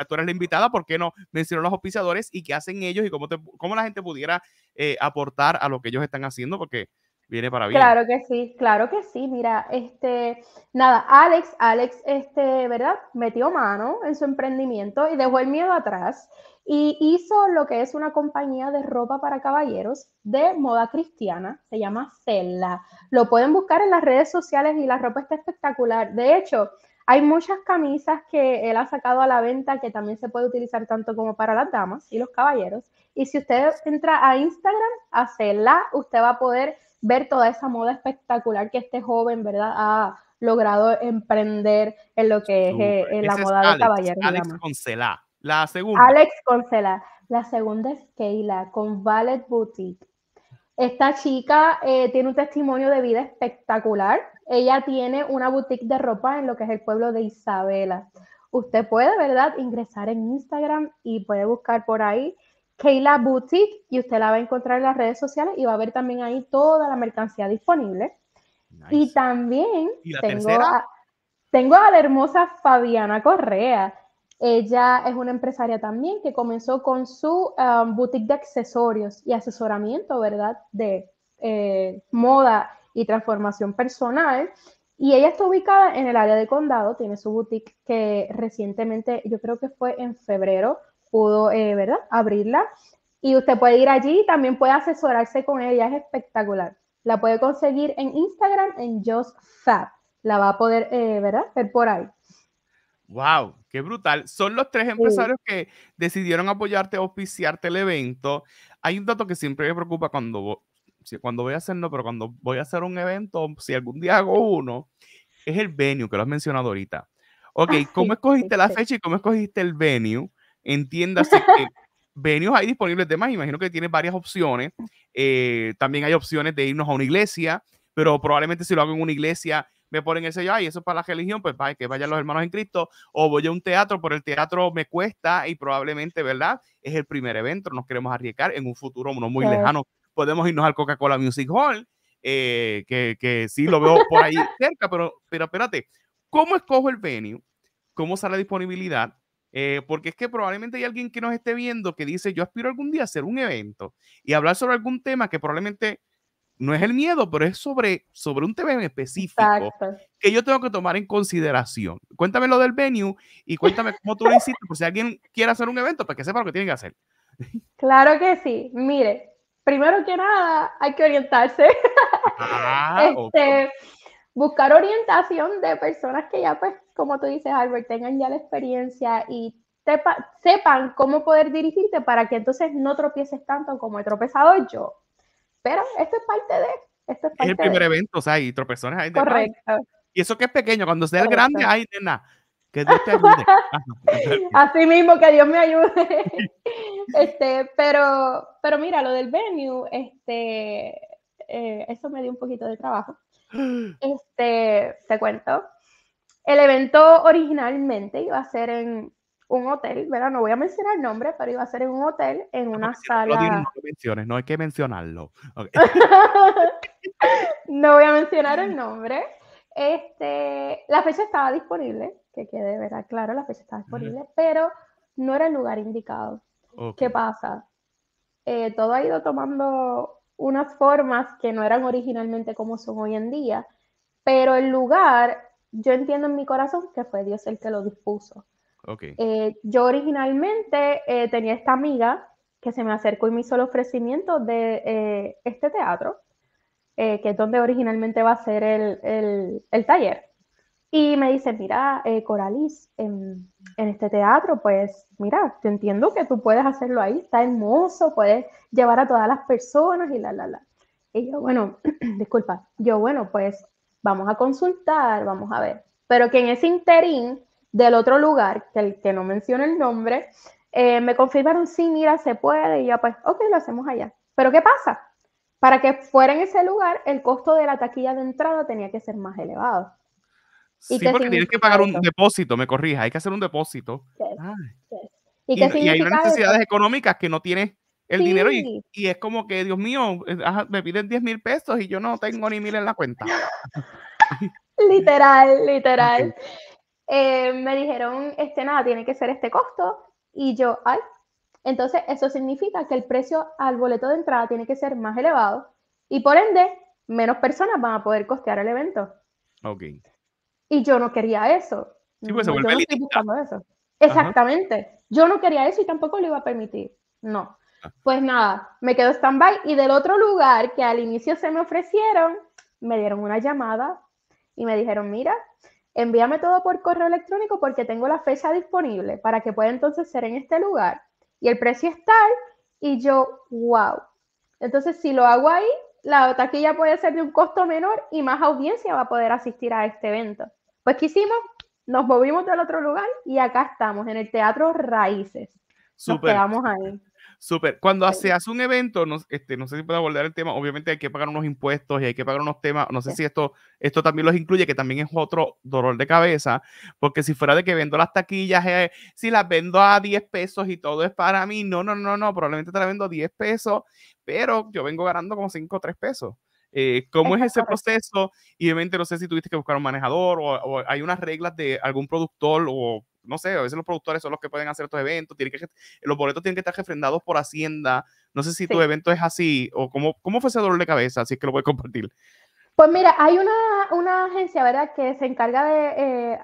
tú eres la invitada, ¿por qué no mencionó los auspiciadores y qué hacen ellos y cómo, te, la gente pudiera eh, aportar a lo que ellos están haciendo? Porque viene para bien. Claro que sí, claro que sí. Mira, este, nada, Alex, Alex, este, ¿verdad? Metió mano en su emprendimiento y dejó el miedo atrás y hizo lo que es una compañía de ropa para caballeros de moda cristiana, se llama Cella. Lo pueden buscar en las redes sociales y la ropa está espectacular. De hecho, hay muchas camisas que él ha sacado a la venta que también se puede utilizar tanto como para las damas y los caballeros. Y si usted entra a Instagram, a Cella, usted va a poder ver toda esa moda espectacular que este joven, ¿verdad? Ha logrado emprender en lo que es eh, la moda de caballero. Alex Consela, La segunda. Alex Consela, La segunda es Keila con Valet Boutique. Esta chica eh, tiene un testimonio de vida espectacular. Ella tiene una boutique de ropa en lo que es el pueblo de Isabela. Usted puede, ¿verdad?, ingresar en Instagram y puede buscar por ahí Kayla Boutique y usted la va a encontrar en las redes sociales y va a ver también ahí toda la mercancía disponible. Y también tengo, a, tengo a la hermosa Fabiana Correa. Ella es una empresaria también que comenzó con su um, boutique de accesorios y asesoramiento, ¿verdad? De eh, moda y transformación personal. Y ella está ubicada en el área de condado, tiene su boutique que recientemente, yo creo que fue en febrero, pudo, eh, ¿verdad? Abrirla. Y usted puede ir allí y también puede asesorarse con ella, es espectacular. La puede conseguir en Instagram en JustFab. La va a poder, eh, ¿verdad? Ver por ahí. ¡Wow! ¡Qué brutal! Son los tres empresarios que decidieron apoyarte, auspiciarte el evento. Hay un dato que siempre me preocupa cuando, cuando voy a hacerlo, pero cuando voy a hacer un evento, si algún día hago uno, es el venue que lo has mencionado ahorita. Ok, ah, ¿cómo escogiste la este. fecha y cómo escogiste el venue? Entiéndase que venios hay disponibles de imagino que tienes varias opciones. Eh, también hay opciones de irnos a una iglesia, pero probablemente si lo hago en una iglesia me ponen el sello, ay, eso es para la religión, pues vaya, que vayan los hermanos en Cristo, o voy a un teatro, por el teatro me cuesta y probablemente, ¿verdad? Es el primer evento, nos queremos arriesgar en un futuro no muy lejano. Podemos irnos al Coca-Cola Music Hall, eh, que, que, sí lo veo por ahí cerca, pero, pero espérate, ¿cómo escojo el venue? ¿Cómo sale la disponibilidad? Eh, porque es que probablemente hay alguien que nos esté viendo que dice, yo aspiro algún día a hacer un evento y hablar sobre algún tema que probablemente no es el miedo, pero es sobre, sobre un tema en específico que yo tengo que tomar en consideración. Cuéntame lo del venue y cuéntame cómo tú lo hiciste, por si alguien quiere hacer un evento, para pues que sepa lo que tiene que hacer. Claro que sí. Mire, primero que nada, hay que orientarse. Ah, este, buscar orientación de personas que ya, pues, como tú dices, Albert, tengan ya la experiencia y sepan cómo poder dirigirte para que entonces no tropieces tanto como he tropezado yo. Pero esto es parte de... Esto es, el primer evento, o sea, y tropezones hay de Correcto. Y eso que es pequeño, cuando sea el grande, hay de nada. Que Dios te ayude. Pues. Así mismo, que Dios me ayude. este, pero, pero mira, lo del venue, este, eh, eso me dio un poquito de trabajo este, te cuento. El evento originalmente iba a ser en un hotel, ¿verdad? No voy a mencionar el nombre, pero iba a ser en un hotel, en una sala. No, no no hay que mencionarlo. no voy a mencionar el nombre. Este, la fecha estaba disponible, que quede ¿verdad? claro, la fecha estaba disponible, pero no era el lugar indicado. ¿Qué pasa? Eh, todo ha ido tomando unas formas que no eran originalmente como son hoy en día, pero el lugar, yo entiendo en mi corazón que fue Dios el que lo dispuso. Eh, yo originalmente eh, tenía esta amiga que se me acercó y me hizo el ofrecimiento de eh, este teatro, que es donde originalmente va a ser el, el taller. Y me dice, mira, eh, Coralis, en, este teatro, pues mira, te entiendo que tú puedes hacerlo ahí, está hermoso, puedes llevar a todas las personas y la, la, la. Y yo, bueno, disculpa, yo, bueno, pues vamos a consultar, vamos a ver. Pero que en ese interín del otro lugar, que el que no menciona el nombre, eh, me confirmaron, sí, mira, se puede, y ya pues, ok, lo hacemos allá. Pero ¿qué pasa? Para que fuera en ese lugar, el costo de la taquilla de entrada tenía que ser más elevado. Sí, porque tienes que pagar un depósito, me corrija, hay que hacer un depósito. Ah. ¿Y, hay unas necesidades económicas que no tienes el dinero y, es como que, Dios mío, eh, me piden 10 mil pesos y yo no tengo ni mil en la cuenta. literal, literal. Eh, me dijeron, este nada, tiene que ser este costo y yo, ay. Entonces, eso significa que el precio al boleto de entrada tiene que ser más elevado y por ende, menos personas van a poder costear el evento. Ok. Y yo no quería eso. Exactamente. Yo no quería eso y tampoco lo iba a permitir. No. Ah. Pues nada, me quedo stand-by y del otro lugar que al inicio se me ofrecieron, me dieron una llamada y me dijeron, mira, envíame todo por correo electrónico porque tengo la fecha disponible para que pueda entonces ser en este lugar y el precio es tal y yo, wow. Entonces, si lo hago ahí, la taquilla puede ser de un costo menor y más audiencia va a poder asistir a este evento. Pues ¿qué hicimos? Nos movimos del otro lugar y acá estamos, en el Teatro Raíces. Nos quedamos ahí. Súper. Cuando se hace un evento, no, este, no sé si puedo abordar el tema, obviamente hay que pagar unos impuestos y hay que pagar unos temas, no sé si esto, esto también los incluye, que también es otro dolor de cabeza, porque si fuera de que vendo las taquillas, eh, si las vendo a 10 pesos y todo es para mí, no, no, no, no, probablemente te las vendo a 10 pesos, pero yo vengo ganando como 5 o 3 pesos. Eh, ¿Cómo es ese proceso? Y obviamente no sé si tuviste que buscar un manejador o, hay unas reglas de algún productor o no sé, a veces los productores son los que pueden hacer estos eventos, que, los boletos tienen que estar refrendados por Hacienda. No sé si tu evento es así o cómo, cómo fue ese dolor de cabeza, así que lo voy a compartir. Pues mira, hay una, agencia, ¿verdad?, que se encarga de, eh,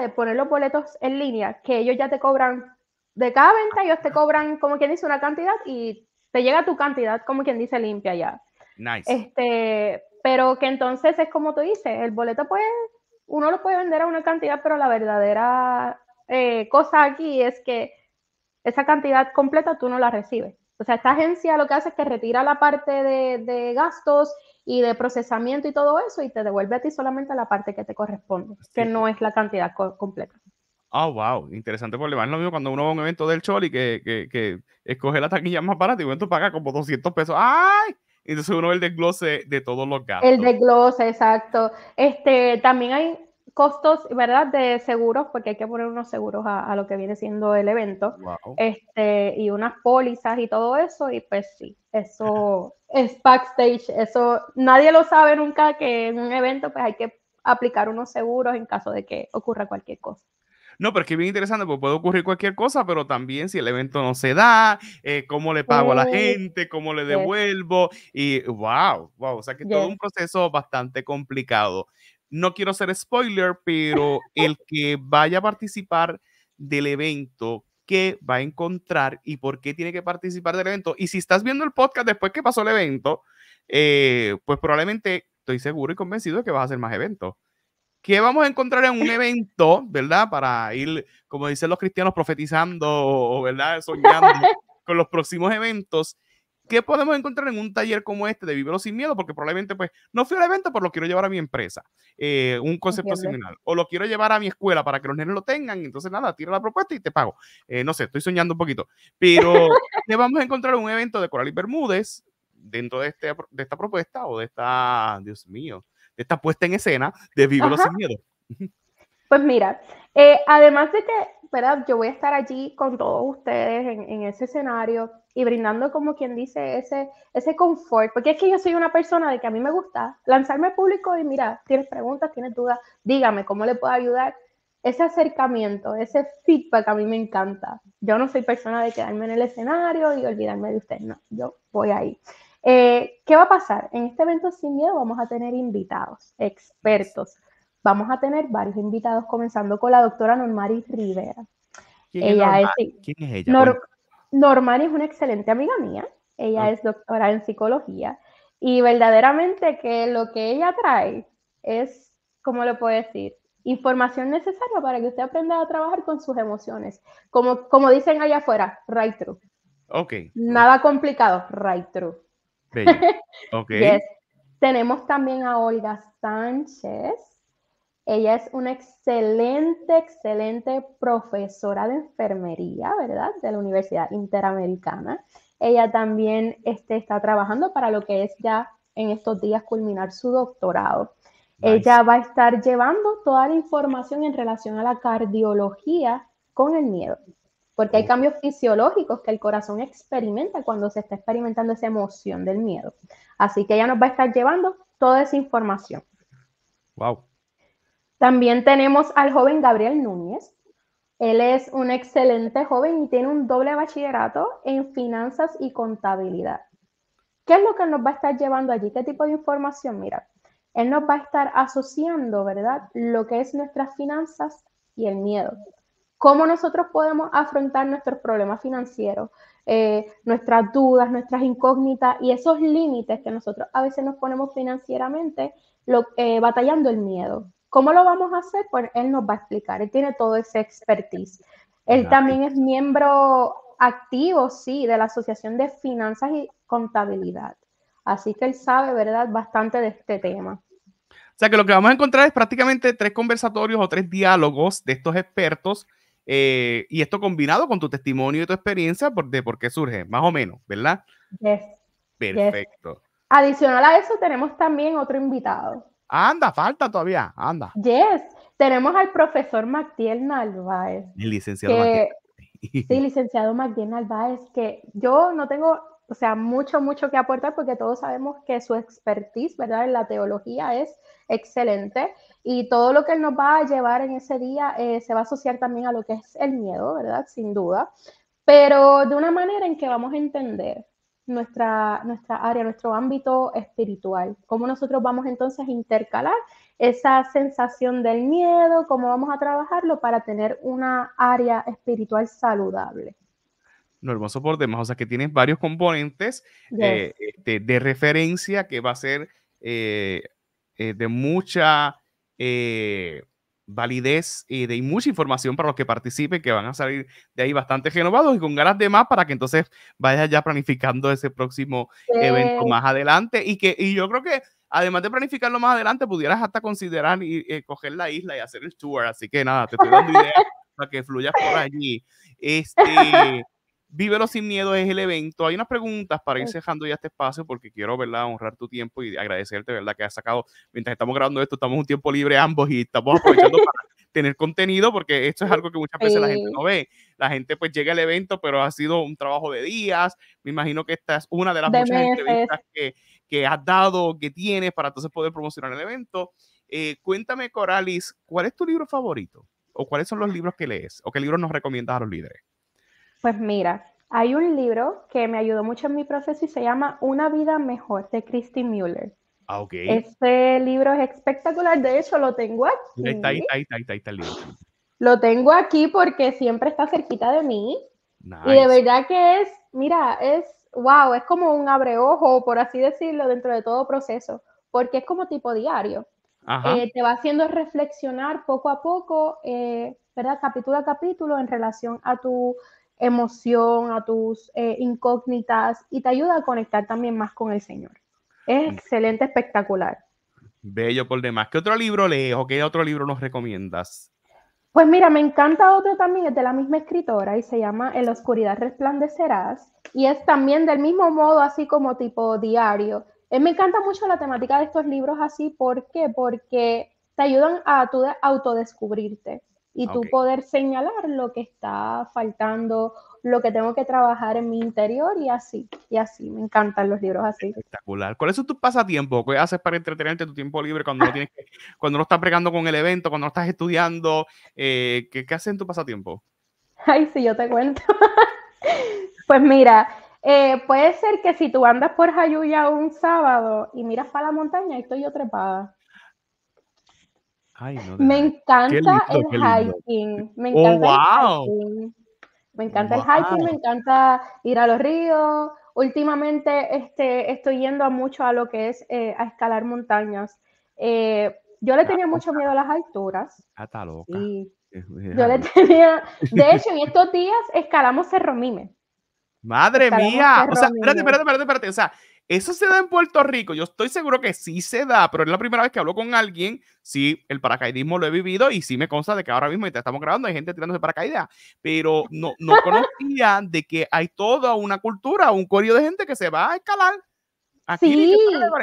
de poner los boletos en línea, que ellos ya te cobran, de cada venta ellos te cobran, como quien dice, una cantidad y te llega tu cantidad, como quien dice, limpia ya. Nice. Este, pero que entonces es como tú dices, el boleto pues uno lo puede vender a una cantidad, pero la verdadera eh, cosa aquí es que esa cantidad completa tú no la recibes. O sea, esta agencia lo que hace es que retira la parte de, gastos y de procesamiento y todo eso y te devuelve a ti solamente la parte que te corresponde, que no es la cantidad completa. Oh, wow, interesante problema. Es lo mismo cuando uno va a un evento del Choli que, que, que escoge la taquilla más barata y de momento paga como 200 pesos. ¡Ay! entonces uno ve el desglose de todos los gastos. El desglose, exacto. Este, también hay costos, ¿verdad? De seguros, porque hay que poner unos seguros a, lo que viene siendo el evento. Este, y unas pólizas y todo eso, y pues sí, eso es backstage, eso nadie lo sabe nunca que en un evento pues hay que aplicar unos seguros en caso de que ocurra cualquier cosa. No, pero es que es bien interesante porque puede ocurrir cualquier cosa, pero también si el evento no se da, eh, cómo le pago a la gente, cómo le devuelvo y wow, wow, o sea que todo un proceso bastante complicado. No quiero ser spoiler, pero el que vaya a participar del evento, qué va a encontrar y por qué tiene que participar del evento. Y si estás viendo el podcast después que pasó el evento, eh, pues probablemente estoy seguro y convencido de que vas a hacer más eventos. ¿Qué vamos a encontrar en un evento, verdad? Para ir, como dicen los cristianos, profetizando, ¿verdad? Soñando con los próximos eventos. ¿Qué podemos encontrar en un taller como este de vivirlo sin miedo? Porque probablemente, pues, no fui al evento, pero lo quiero llevar a mi empresa. Eh, un concepto similar. O lo quiero llevar a mi escuela para que los nenes lo tengan. Entonces, nada, tira la propuesta y te pago. Eh, no sé, estoy soñando un poquito. Pero, ¿qué vamos a encontrar en un evento de Coral y Bermúdez dentro de, este, de esta propuesta o de esta, Dios mío, Está puesta en escena de Vivo sin miedo. Pues mira, eh, además de que, ¿verdad? Yo voy a estar allí con todos ustedes en, ese escenario y brindando como quien dice ese, ese confort, porque es que yo soy una persona de que a mí me gusta lanzarme al público y mira, tienes preguntas, tienes dudas, dígame cómo le puedo ayudar. Ese acercamiento, ese feedback a mí me encanta. Yo no soy persona de quedarme en el escenario y olvidarme de usted, no, yo voy ahí. Eh, ¿Qué va a pasar? En este evento sin miedo vamos a tener invitados, expertos. Vamos a tener varios invitados, comenzando con la doctora Normari Rivera. ¿Quién, ella es, ella? Normari es una excelente amiga mía. Ella es doctora en psicología y verdaderamente que lo que ella trae es, ¿cómo lo puedo decir? Información necesaria para que usted aprenda a trabajar con sus emociones. Como, como dicen allá afuera, right through. Ok. Nada complicado, right through. Ok. Tenemos también a Olga Sánchez. Ella es una excelente, excelente profesora de enfermería, ¿verdad? De la Universidad Interamericana. Ella también este, está trabajando para lo que es ya en estos días culminar su doctorado. Ella va a estar llevando toda la información en relación a la cardiología con el miedo porque hay cambios fisiológicos que el corazón experimenta cuando se está experimentando esa emoción del miedo. Así que ella nos va a estar llevando toda esa información. Wow. También tenemos al joven Gabriel Núñez. Él es un excelente joven y tiene un doble bachillerato en finanzas y contabilidad. ¿Qué es lo que nos va a estar llevando allí? ¿Qué tipo de información? Mira, él nos va a estar asociando, ¿verdad? Lo que es nuestras finanzas y el miedo cómo nosotros podemos afrontar nuestros problemas financieros, eh, nuestras dudas, nuestras incógnitas y esos límites que nosotros a veces nos ponemos financieramente eh, batallando el miedo. ¿Cómo lo vamos a hacer? Pues él nos va a explicar, él tiene todo ese expertise. Él también es miembro activo, sí, de la Asociación de Finanzas y Contabilidad. Así que él sabe, ¿verdad?, bastante de este tema. O sea que lo que vamos a encontrar es prácticamente tres conversatorios o tres diálogos de estos expertos eh, y esto combinado con tu testimonio y tu experiencia por, de por qué surge, más o menos, ¿verdad? Yes. Perfecto. Adicional a eso, tenemos también otro invitado. Anda, falta todavía, anda. Yes, tenemos al profesor Magdiel Narváez. El licenciado que, Sí, licenciado Magdiel Narváez, que yo no tengo, o sea, mucho, mucho que aportar porque todos sabemos que su expertise, ¿verdad?, en la teología es excelente y todo lo que él nos va a llevar en ese día eh, se va a asociar también a lo que es el miedo, ¿verdad? Sin duda. Pero de una manera en que vamos a entender nuestra, nuestra área, nuestro ámbito espiritual. Cómo nosotros vamos entonces a intercalar esa sensación del miedo, cómo vamos a trabajarlo para tener una área espiritual saludable. Lo hermoso por demás, o sea que tienes varios componentes eh, este, de, referencia que va a ser eh, de mucha eh, validez y de mucha información para los que participen, que van a salir de ahí bastante renovados y con ganas de más para que entonces vayas ya planificando ese próximo evento más adelante. Y que yo creo que además de planificarlo más adelante, pudieras hasta considerar y, eh, coger la isla y hacer el tour. Así que nada, te estoy dando ideas para que fluyas por allí. Este. Vívelo sin miedo es el evento. Hay unas preguntas para ir cerrando ya este espacio porque quiero, ¿verdad?, honrar tu tiempo y agradecerte, ¿verdad?, que has sacado, mientras estamos grabando esto, estamos un tiempo libre ambos y estamos aprovechando para tener contenido porque esto es algo que muchas veces la gente no ve. La gente pues llega al evento, pero ha sido un trabajo de días. Me imagino que esta es una de las muchas entrevistas que, que has dado, que tienes para entonces poder promocionar el evento. Eh, cuéntame, Coralis, ¿cuál es tu libro favorito? ¿O cuáles son los libros que lees? ¿O qué libros nos recomiendas a los líderes? Pues mira, hay un libro que me ayudó mucho en mi proceso y se llama Una vida mejor de Kristin Mueller. Ah, ok. Este libro es espectacular, de hecho lo tengo aquí. Ahí está, ahí está, ahí está, ahí está el libro. Lo tengo aquí porque siempre está cerquita de mí. Y de verdad que es, mira, es, wow, es como un abreojo, por así decirlo, dentro de todo proceso, porque es como tipo diario. Eh, te va haciendo reflexionar poco a poco, eh, ¿verdad? Capítulo a capítulo en relación a tu emoción, a tus eh, incógnitas y te ayuda a conectar también más con el Señor. Es mm. excelente, espectacular. Bello por demás. ¿Qué otro libro lees o qué otro libro nos recomiendas? Pues mira, me encanta otro también, es de la misma escritora y se llama En la oscuridad resplandecerás y es también del mismo modo, así como tipo diario. Eh, me encanta mucho la temática de estos libros así, ¿por qué? Porque te ayudan a tu autodescubrirte y ah, tú poder señalar lo que está faltando, lo que tengo que trabajar en mi interior y así, y así, me encantan los libros así. Espectacular. ¿Cuál es tu pasatiempo? ¿Qué haces para entretenerte tu tiempo libre cuando no, tienes cuando no estás pregando con el evento, cuando no estás estudiando? Eh, ¿qué, haces en tu pasatiempo? Ay, sí, yo te cuento. pues mira, eh, puede ser que si tú andas por Jayuya un sábado y miras para la montaña, ahí estoy yo trepada me oh, encanta el hiking. Me encanta el hiking. Me encanta el hiking, me encanta ir a los ríos. Últimamente este, estoy yendo mucho a lo que es eh, a escalar montañas. Eh, yo le tenía mucho miedo a las alturas. Hasta ah, loca. Yo le tenía. De hecho, en estos días escalamos Cerro Mime. Madre mía. o sea, espérate, espérate, espérate, espérate. O sea, eso se da en Puerto Rico. Yo estoy seguro que sí se da, pero es la primera vez que hablo con alguien. si el paracaidismo lo he vivido y sí me consta de que ahora mismo te estamos grabando hay gente tirándose paracaídas, pero no, no conocía de que hay toda una cultura, un corio de gente que se va a escalar. Aquí sí.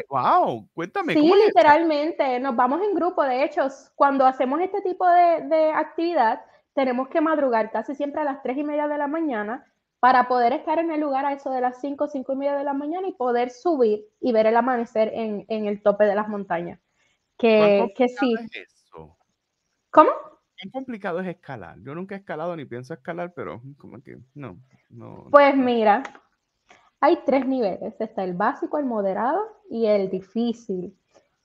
Wow, cuéntame. literalmente, nos vamos en grupo. De hecho, cuando hacemos este tipo de, de actividad, tenemos que madrugar casi siempre a las tres y media de la mañana para poder estar en el lugar a eso de las 5, 5 y media de la mañana y poder subir y ver el amanecer en, el tope de las montañas. Que, que sí. Es eso? ¿Cómo? Qué complicado es escalar. Yo nunca he escalado ni pienso escalar, pero como que no. pues mira, hay tres niveles. Está el básico, el moderado y el difícil.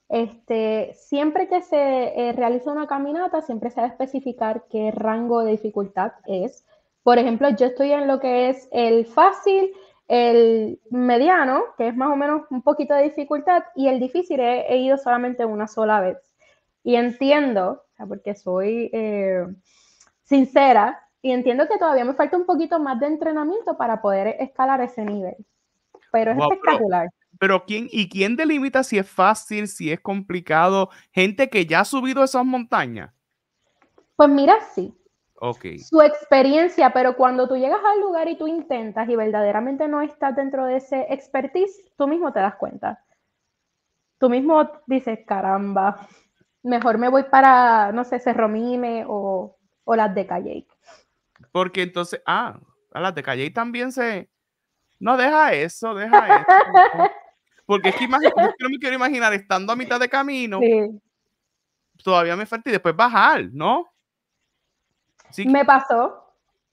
Este, siempre que se eh, realiza una caminata, siempre se debe especificar qué rango de dificultad es por ejemplo, yo estoy en lo que es el fácil, el mediano, que es más o menos un poquito de dificultad, y el difícil he, ido solamente una sola vez. Y entiendo, porque soy eh, sincera, y entiendo que todavía me falta un poquito más de entrenamiento para poder escalar ese nivel. Pero es espectacular. pero, ¿quién y quién delimita si es fácil, si es complicado? Gente que ya ha subido esas montañas. Pues mira, sí su experiencia, pero cuando tú llegas al lugar y tú intentas y verdaderamente no estás dentro de ese expertise, tú mismo te das cuenta. Tú mismo dices, caramba, mejor me voy para, no sé, Cerro Mime o, o las de Calle. Porque entonces, ah, a las de Calle también se... No, deja eso, deja eso. Porque es que no me quiero imaginar estando a mitad de camino, todavía me falta y después bajar, ¿no? Me pasó,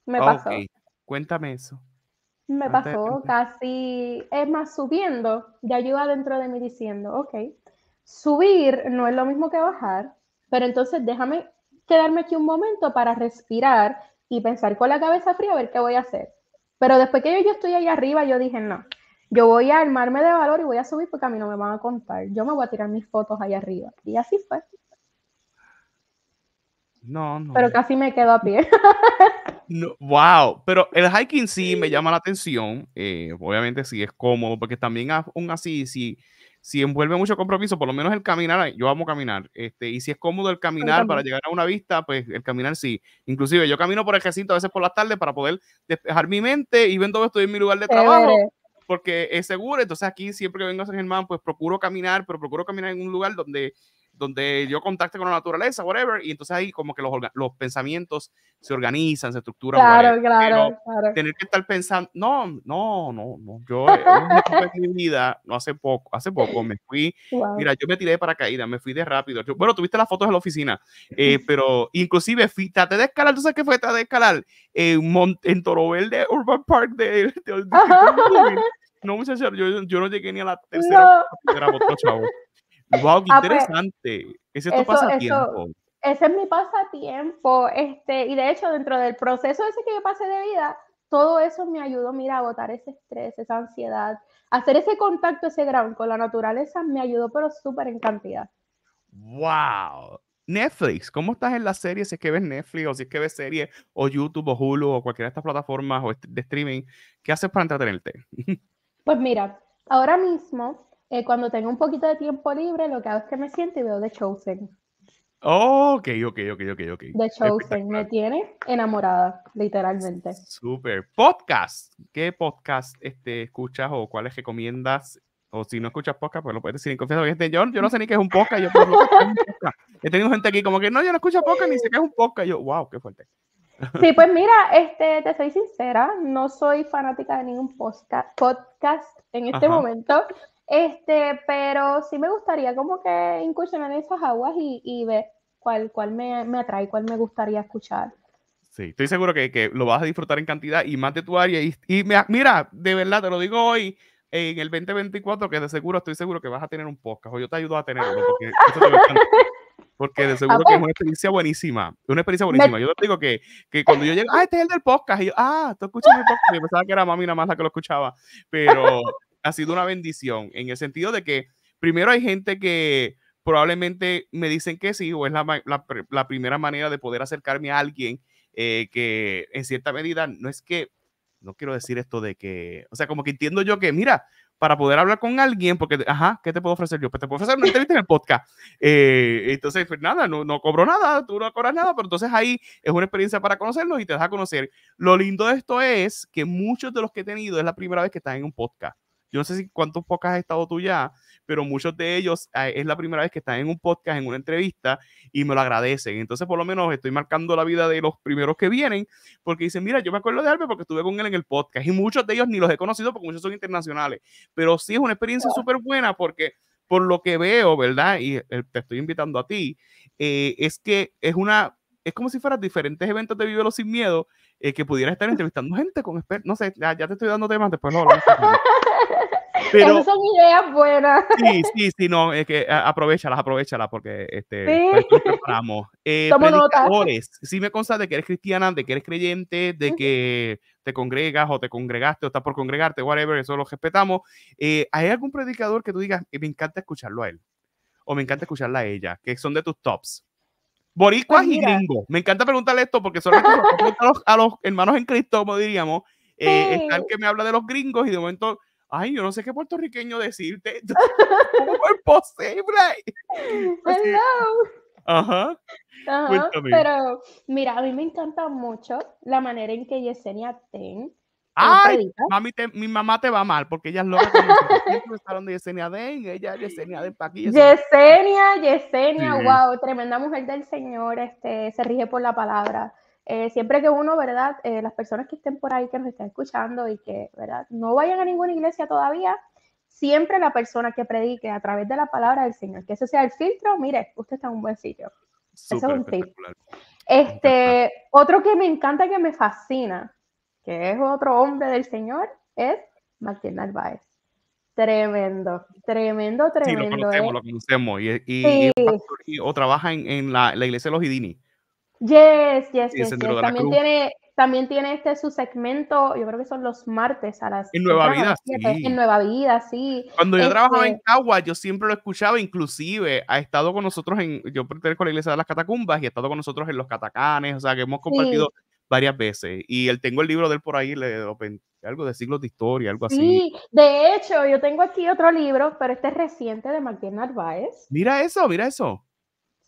me ah, pasó. Cuéntame eso. Me pasó casi, es más, subiendo, ya yo dentro de mí diciendo, ok, subir no es lo mismo que bajar, pero entonces déjame quedarme aquí un momento para respirar y pensar con la cabeza fría a ver qué voy a hacer. Pero después que yo, estoy ahí arriba, yo dije, no, yo voy a armarme de valor y voy a subir porque a mí no me van a contar. Yo me voy a tirar mis fotos ahí arriba. Y así fue. No, no. Pero casi me quedo a pie. No, wow, pero el hiking sí me llama la atención. Eh, obviamente sí es cómodo, porque también aún así, si, si envuelve mucho compromiso, por lo menos el caminar, yo amo caminar, este, y si es cómodo el caminar para llegar a una vista, pues el caminar sí. Inclusive yo camino por el recinto a veces por las tardes para poder despejar mi mente y ver dónde estoy en mi lugar de trabajo. Porque es seguro, entonces aquí siempre que vengo a San Germán, pues procuro caminar, pero procuro caminar en un lugar donde donde yo contacte con la naturaleza, whatever, y entonces ahí como que los, los pensamientos se organizan, se estructuran. Claro, claro, Tener que estar pensando, no, no, no, no. yo en mi vida, no hace poco, hace poco me fui, mira, yo me tiré de paracaídas, me fui de rápido. bueno, tuviste las fotos de la oficina, eh, pero inclusive fui, traté de escalar, ¿tú sabes qué fue? Traté de escalar en, en Torobel de Urban Park de, No, muchachos, yo, yo no llegué ni a la tercera, no. tercera chavo. Wow, qué ah, pues, interesante. ese es tu pasatiempo. ese es mi pasatiempo. Este, y de hecho, dentro del proceso ese que yo pasé de vida, todo eso me ayudó, mira, a botar ese estrés, esa ansiedad, hacer ese contacto, ese ground con la naturaleza, me ayudó, pero súper en cantidad. ¡Wow! Netflix, ¿cómo estás en la serie? Si es que ves Netflix, o si es que ves serie o YouTube, o Hulu, o cualquiera de estas plataformas o de streaming, ¿qué haces para entretenerte? Pues mira, ahora mismo eh, cuando tengo un poquito de tiempo libre, lo que hago es que me siento y veo The Chosen. Oh, ok, ok, ok, ok, The Chosen me tiene enamorada, literalmente. Super. Podcast. ¿Qué podcast este, escuchas o cuáles recomiendas? O si no escuchas podcast, pues lo puedes decir en confianza. Este, yo, yo no sé ni qué es un podcast. Yo, He tenido gente aquí como que no, yo no escucho podcast ni sé qué es un podcast. Yo, wow, qué fuerte. Sí, pues mira, este, te soy sincera, no soy fanática de ningún podcast, en este momento. Este, pero sí me gustaría como que incursionar en esas aguas y, y ver cuál, cuál me, atrae, cuál me gustaría escuchar. Sí, estoy seguro que, que, lo vas a disfrutar en cantidad y más de tu área. Y, y mira, de verdad, te lo digo hoy, en el 2024, que de seguro estoy seguro que vas a tener un podcast, o yo te ayudo a tenerlo, porque de seguro que es una experiencia buenísima. Una experiencia buenísima. Yo te digo que, que cuando yo llego, ah, este es el del podcast. Y yo, ah, tú escuchas el podcast. Y pensaba que era mami nada más la que lo escuchaba. Pero ha sido una bendición en el sentido de que primero hay gente que probablemente me dicen que sí o es la, primera manera de poder acercarme a alguien eh, que en cierta medida no es que, no quiero decir esto de que, o sea, como que entiendo yo que, mira, para poder hablar con alguien, porque, ajá, ¿qué te puedo ofrecer yo? Pues te puedo ofrecer una entrevista en el podcast. Eh, entonces, pues nada, no, no cobro nada, tú no cobras nada, pero entonces ahí es una experiencia para conocernos y te das a conocer. Lo lindo de esto es que muchos de los que he tenido es la primera vez que están en un podcast yo no sé si cuántos podcasts has estado tú ya, pero muchos de ellos ah, es la primera vez que están en un podcast, en una entrevista, y me lo agradecen. Entonces, por lo menos estoy marcando la vida de los primeros que vienen, porque dicen, mira, yo me acuerdo de Albert porque estuve con él en el podcast, y muchos de ellos ni los he conocido porque muchos son internacionales, pero sí es una experiencia súper buena porque por lo que veo, ¿verdad? Y eh, te estoy invitando a ti, eh, es que es una, es como si fueras diferentes eventos de Vívelo Sin Miedo, eh, que pudieras estar entrevistando gente con expertos, no sé, ya, te estoy dando temas, después no pero son ideas buenas. Sí, sí, sí, no, es que aprovechalas, aprovechalas porque este, ¿Sí? preparamos. Eh, predicadores, Si me consta de que eres cristiana, de que eres creyente, de que te congregas o te congregaste o estás por congregarte, whatever, eso lo respetamos. Eh, ¿Hay algún predicador que tú digas, eh, me encanta escucharlo a él? O me encanta escucharla a ella, que son de tus tops. Boricuas pues y gringos. Me encanta preguntarle esto porque son a los, a los hermanos en Cristo, como diríamos. Eh, el que me habla de los gringos y de momento ay, yo no sé qué puertorriqueño decirte. ¿Cómo es posible? Hello. Ajá. Ajá pero mira, a mí me encanta mucho la manera en que Yesenia Ten. Ay, mami mi mamá te va mal porque ella es loca. Con de Yesenia Den, ella Yesenia Den aquí. Yesenia, Yesenia, wow, tremenda mujer del Señor, este, se rige por la palabra. Eh, siempre que uno, ¿verdad? Eh, las personas que estén por ahí, que nos están escuchando y que, ¿verdad? No vayan a ninguna iglesia todavía, siempre la persona que predique a través de la palabra del Señor, que eso sea el filtro, mire, usted está en un buen sitio. es un tip. Este, otro que me encanta, que me fascina, que es otro hombre del Señor, es Martín Narváez. Tremendo, tremendo, tremendo. Sí, lo conocemos, Y, o trabaja en, la, iglesia de los Idini. Yes, yes, yes, También, tiene, también tiene este su segmento, yo creo que son los martes a las... En Nueva Vida, En Nueva Vida, sí. Cuando yo trabajaba en este Cagua, yo siempre lo escuchaba, inclusive ha estado con nosotros en... Yo pertenezco a la iglesia de las catacumbas y ha estado con nosotros en los catacanes, o sea, que hemos compartido varias veces. Y él tengo el libro de él por ahí, le, algo de siglos de historia, algo así. Sí, de hecho, yo tengo aquí otro libro, pero este es reciente de Martín Narváez. Mira eso, mira eso.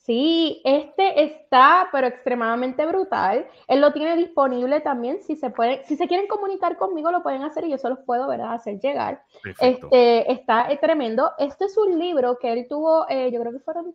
Sí, este está, pero extremadamente brutal. Él lo tiene disponible también. Si se pueden, si se quieren comunicar conmigo, lo pueden hacer y yo se los puedo ¿verdad? hacer llegar. Este está eh, tremendo. Este es un libro que él tuvo, eh, yo creo que fueron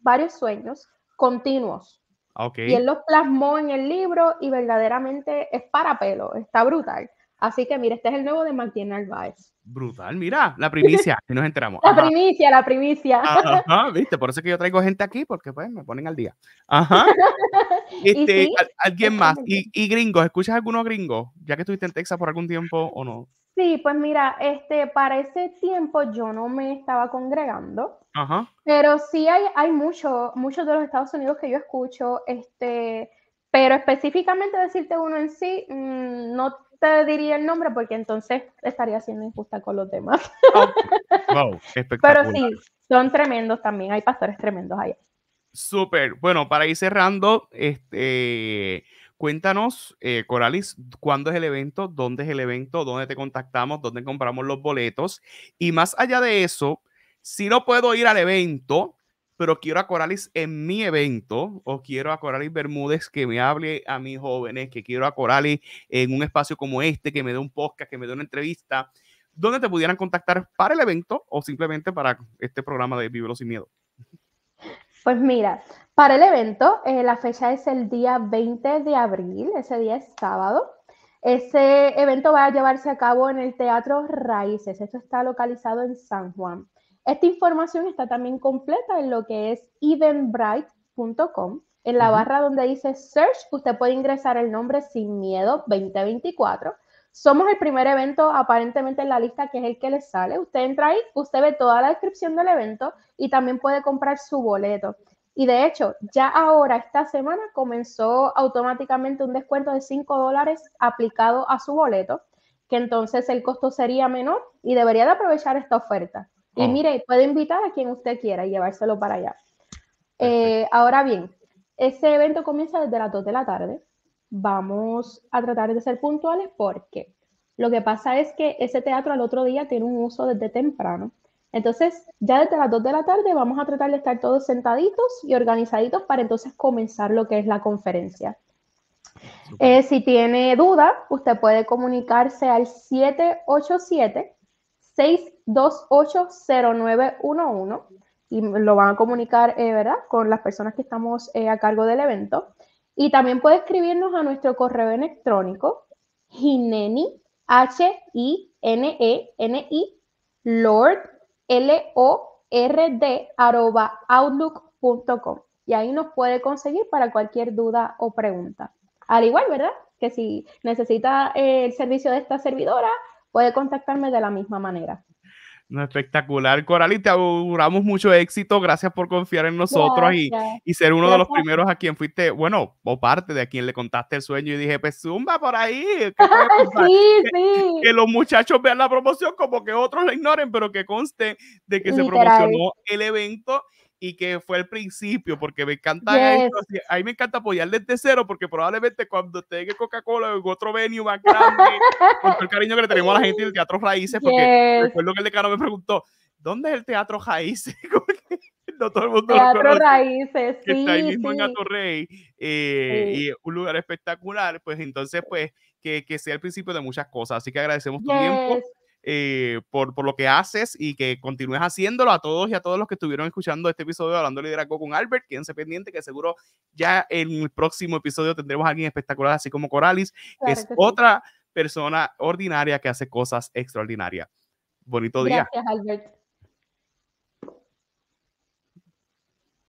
varios sueños continuos. Ah, y él los plasmó en el libro y verdaderamente es para pelo, está brutal. Así que mira, este es el nuevo de McDonald's Alvarez. Brutal, mira, la primicia, si nos enteramos. la primicia, la primicia. Ajá, viste, por eso es que yo traigo gente aquí, porque pues me ponen al día. Ajá. Este, alguien este más. ¿Y, gringos, ¿escuchas algunos gringos? Ya que estuviste en Texas por algún tiempo o no. Sí, pues mira, este, para ese tiempo yo no me estaba congregando, Ajá. pero sí hay, hay muchos de los Estados Unidos que yo escucho, este, pero específicamente decirte uno en sí, mm, no, diría el nombre porque entonces estaría siendo injusta con los demás. Pero sí, son tremendos también, hay pastores tremendos allá. Súper. Bueno, para ir cerrando, este, cuéntanos, eh, Coralis, ¿cuándo es el evento? ¿Dónde es el evento? ¿Dónde te contactamos? ¿Dónde compramos los boletos? Y más allá de eso, si no puedo ir al evento, pero quiero a Coralis en mi evento o quiero a Coralis Bermúdez que me hable a mis jóvenes, que quiero a Coralis en un espacio como este, que me dé un podcast, que me dé una entrevista, donde te pudieran contactar para el evento o simplemente para este programa de Los sin Miedo. Pues mira, para el evento, eh, la fecha es el día 20 de abril, ese día es sábado. Ese evento va a llevarse a cabo en el Teatro Raíces, esto está localizado en San Juan. Esta información está también completa en lo que es eventbrite.com. En la barra donde dice search, usted puede ingresar el nombre sin miedo 2024. Somos el primer evento aparentemente en la lista que es el que le sale. Usted entra ahí, usted ve toda la descripción del evento y también puede comprar su boleto. Y de hecho, ya ahora, esta semana, comenzó automáticamente un descuento de 5 dólares aplicado a su boleto, que entonces el costo sería menor y debería de aprovechar esta oferta. Y oh. mire, puede invitar a quien usted quiera y llevárselo para allá. Eh, ahora bien, ese evento comienza desde las 2 de la tarde. Vamos a tratar de ser puntuales porque lo que pasa es que ese teatro al otro día tiene un uso desde temprano. Entonces, ya desde las 2 de la tarde vamos a tratar de estar todos sentaditos y organizaditos para entonces comenzar lo que es la conferencia. Eh, si tiene duda, usted puede comunicarse al 787 6 280911 y lo van a comunicar, eh, ¿verdad?, con las personas que estamos eh, a cargo del evento. Y también puede escribirnos a nuestro correo electrónico jineni H-I-N-E-N-I, e, lord, L-O-R-D, arroba outlook.com. Y ahí nos puede conseguir para cualquier duda o pregunta. Al igual, ¿verdad? Que si necesita eh, el servicio de esta servidora, puede contactarme de la misma manera. Espectacular. Coral, y te auguramos mucho éxito. Gracias por confiar en nosotros y, y, ser uno de los primeros a quien fuiste, bueno, o parte de a quien le contaste el sueño y dije, pues zumba por ahí. que, los muchachos vean la promoción como que otros la ignoren, pero que conste de que se promocionó el evento y que fue el principio, porque me encanta me encanta apoyar desde cero, porque probablemente cuando esté en Coca-Cola o en otro venue más grande, con todo el cariño que le tenemos a la gente del Teatro Raíces, porque recuerdo que el decano me preguntó, ¿dónde es el Teatro Raíces? no todo el mundo Teatro lo conoce, Raíces, sí, está ahí mismo en Gato eh, y un lugar espectacular, pues entonces, pues, que, que sea el principio de muchas cosas. Así que agradecemos tu tiempo eh, por, por, lo que haces y que continúes haciéndolo a todos y a todos los que estuvieron escuchando este episodio hablando de liderazgo con Albert. Quédense pendiente que seguro ya en el próximo episodio tendremos a alguien espectacular, así como Coralis, que es otra persona ordinaria que hace cosas extraordinarias. Bonito día. Gracias, Albert.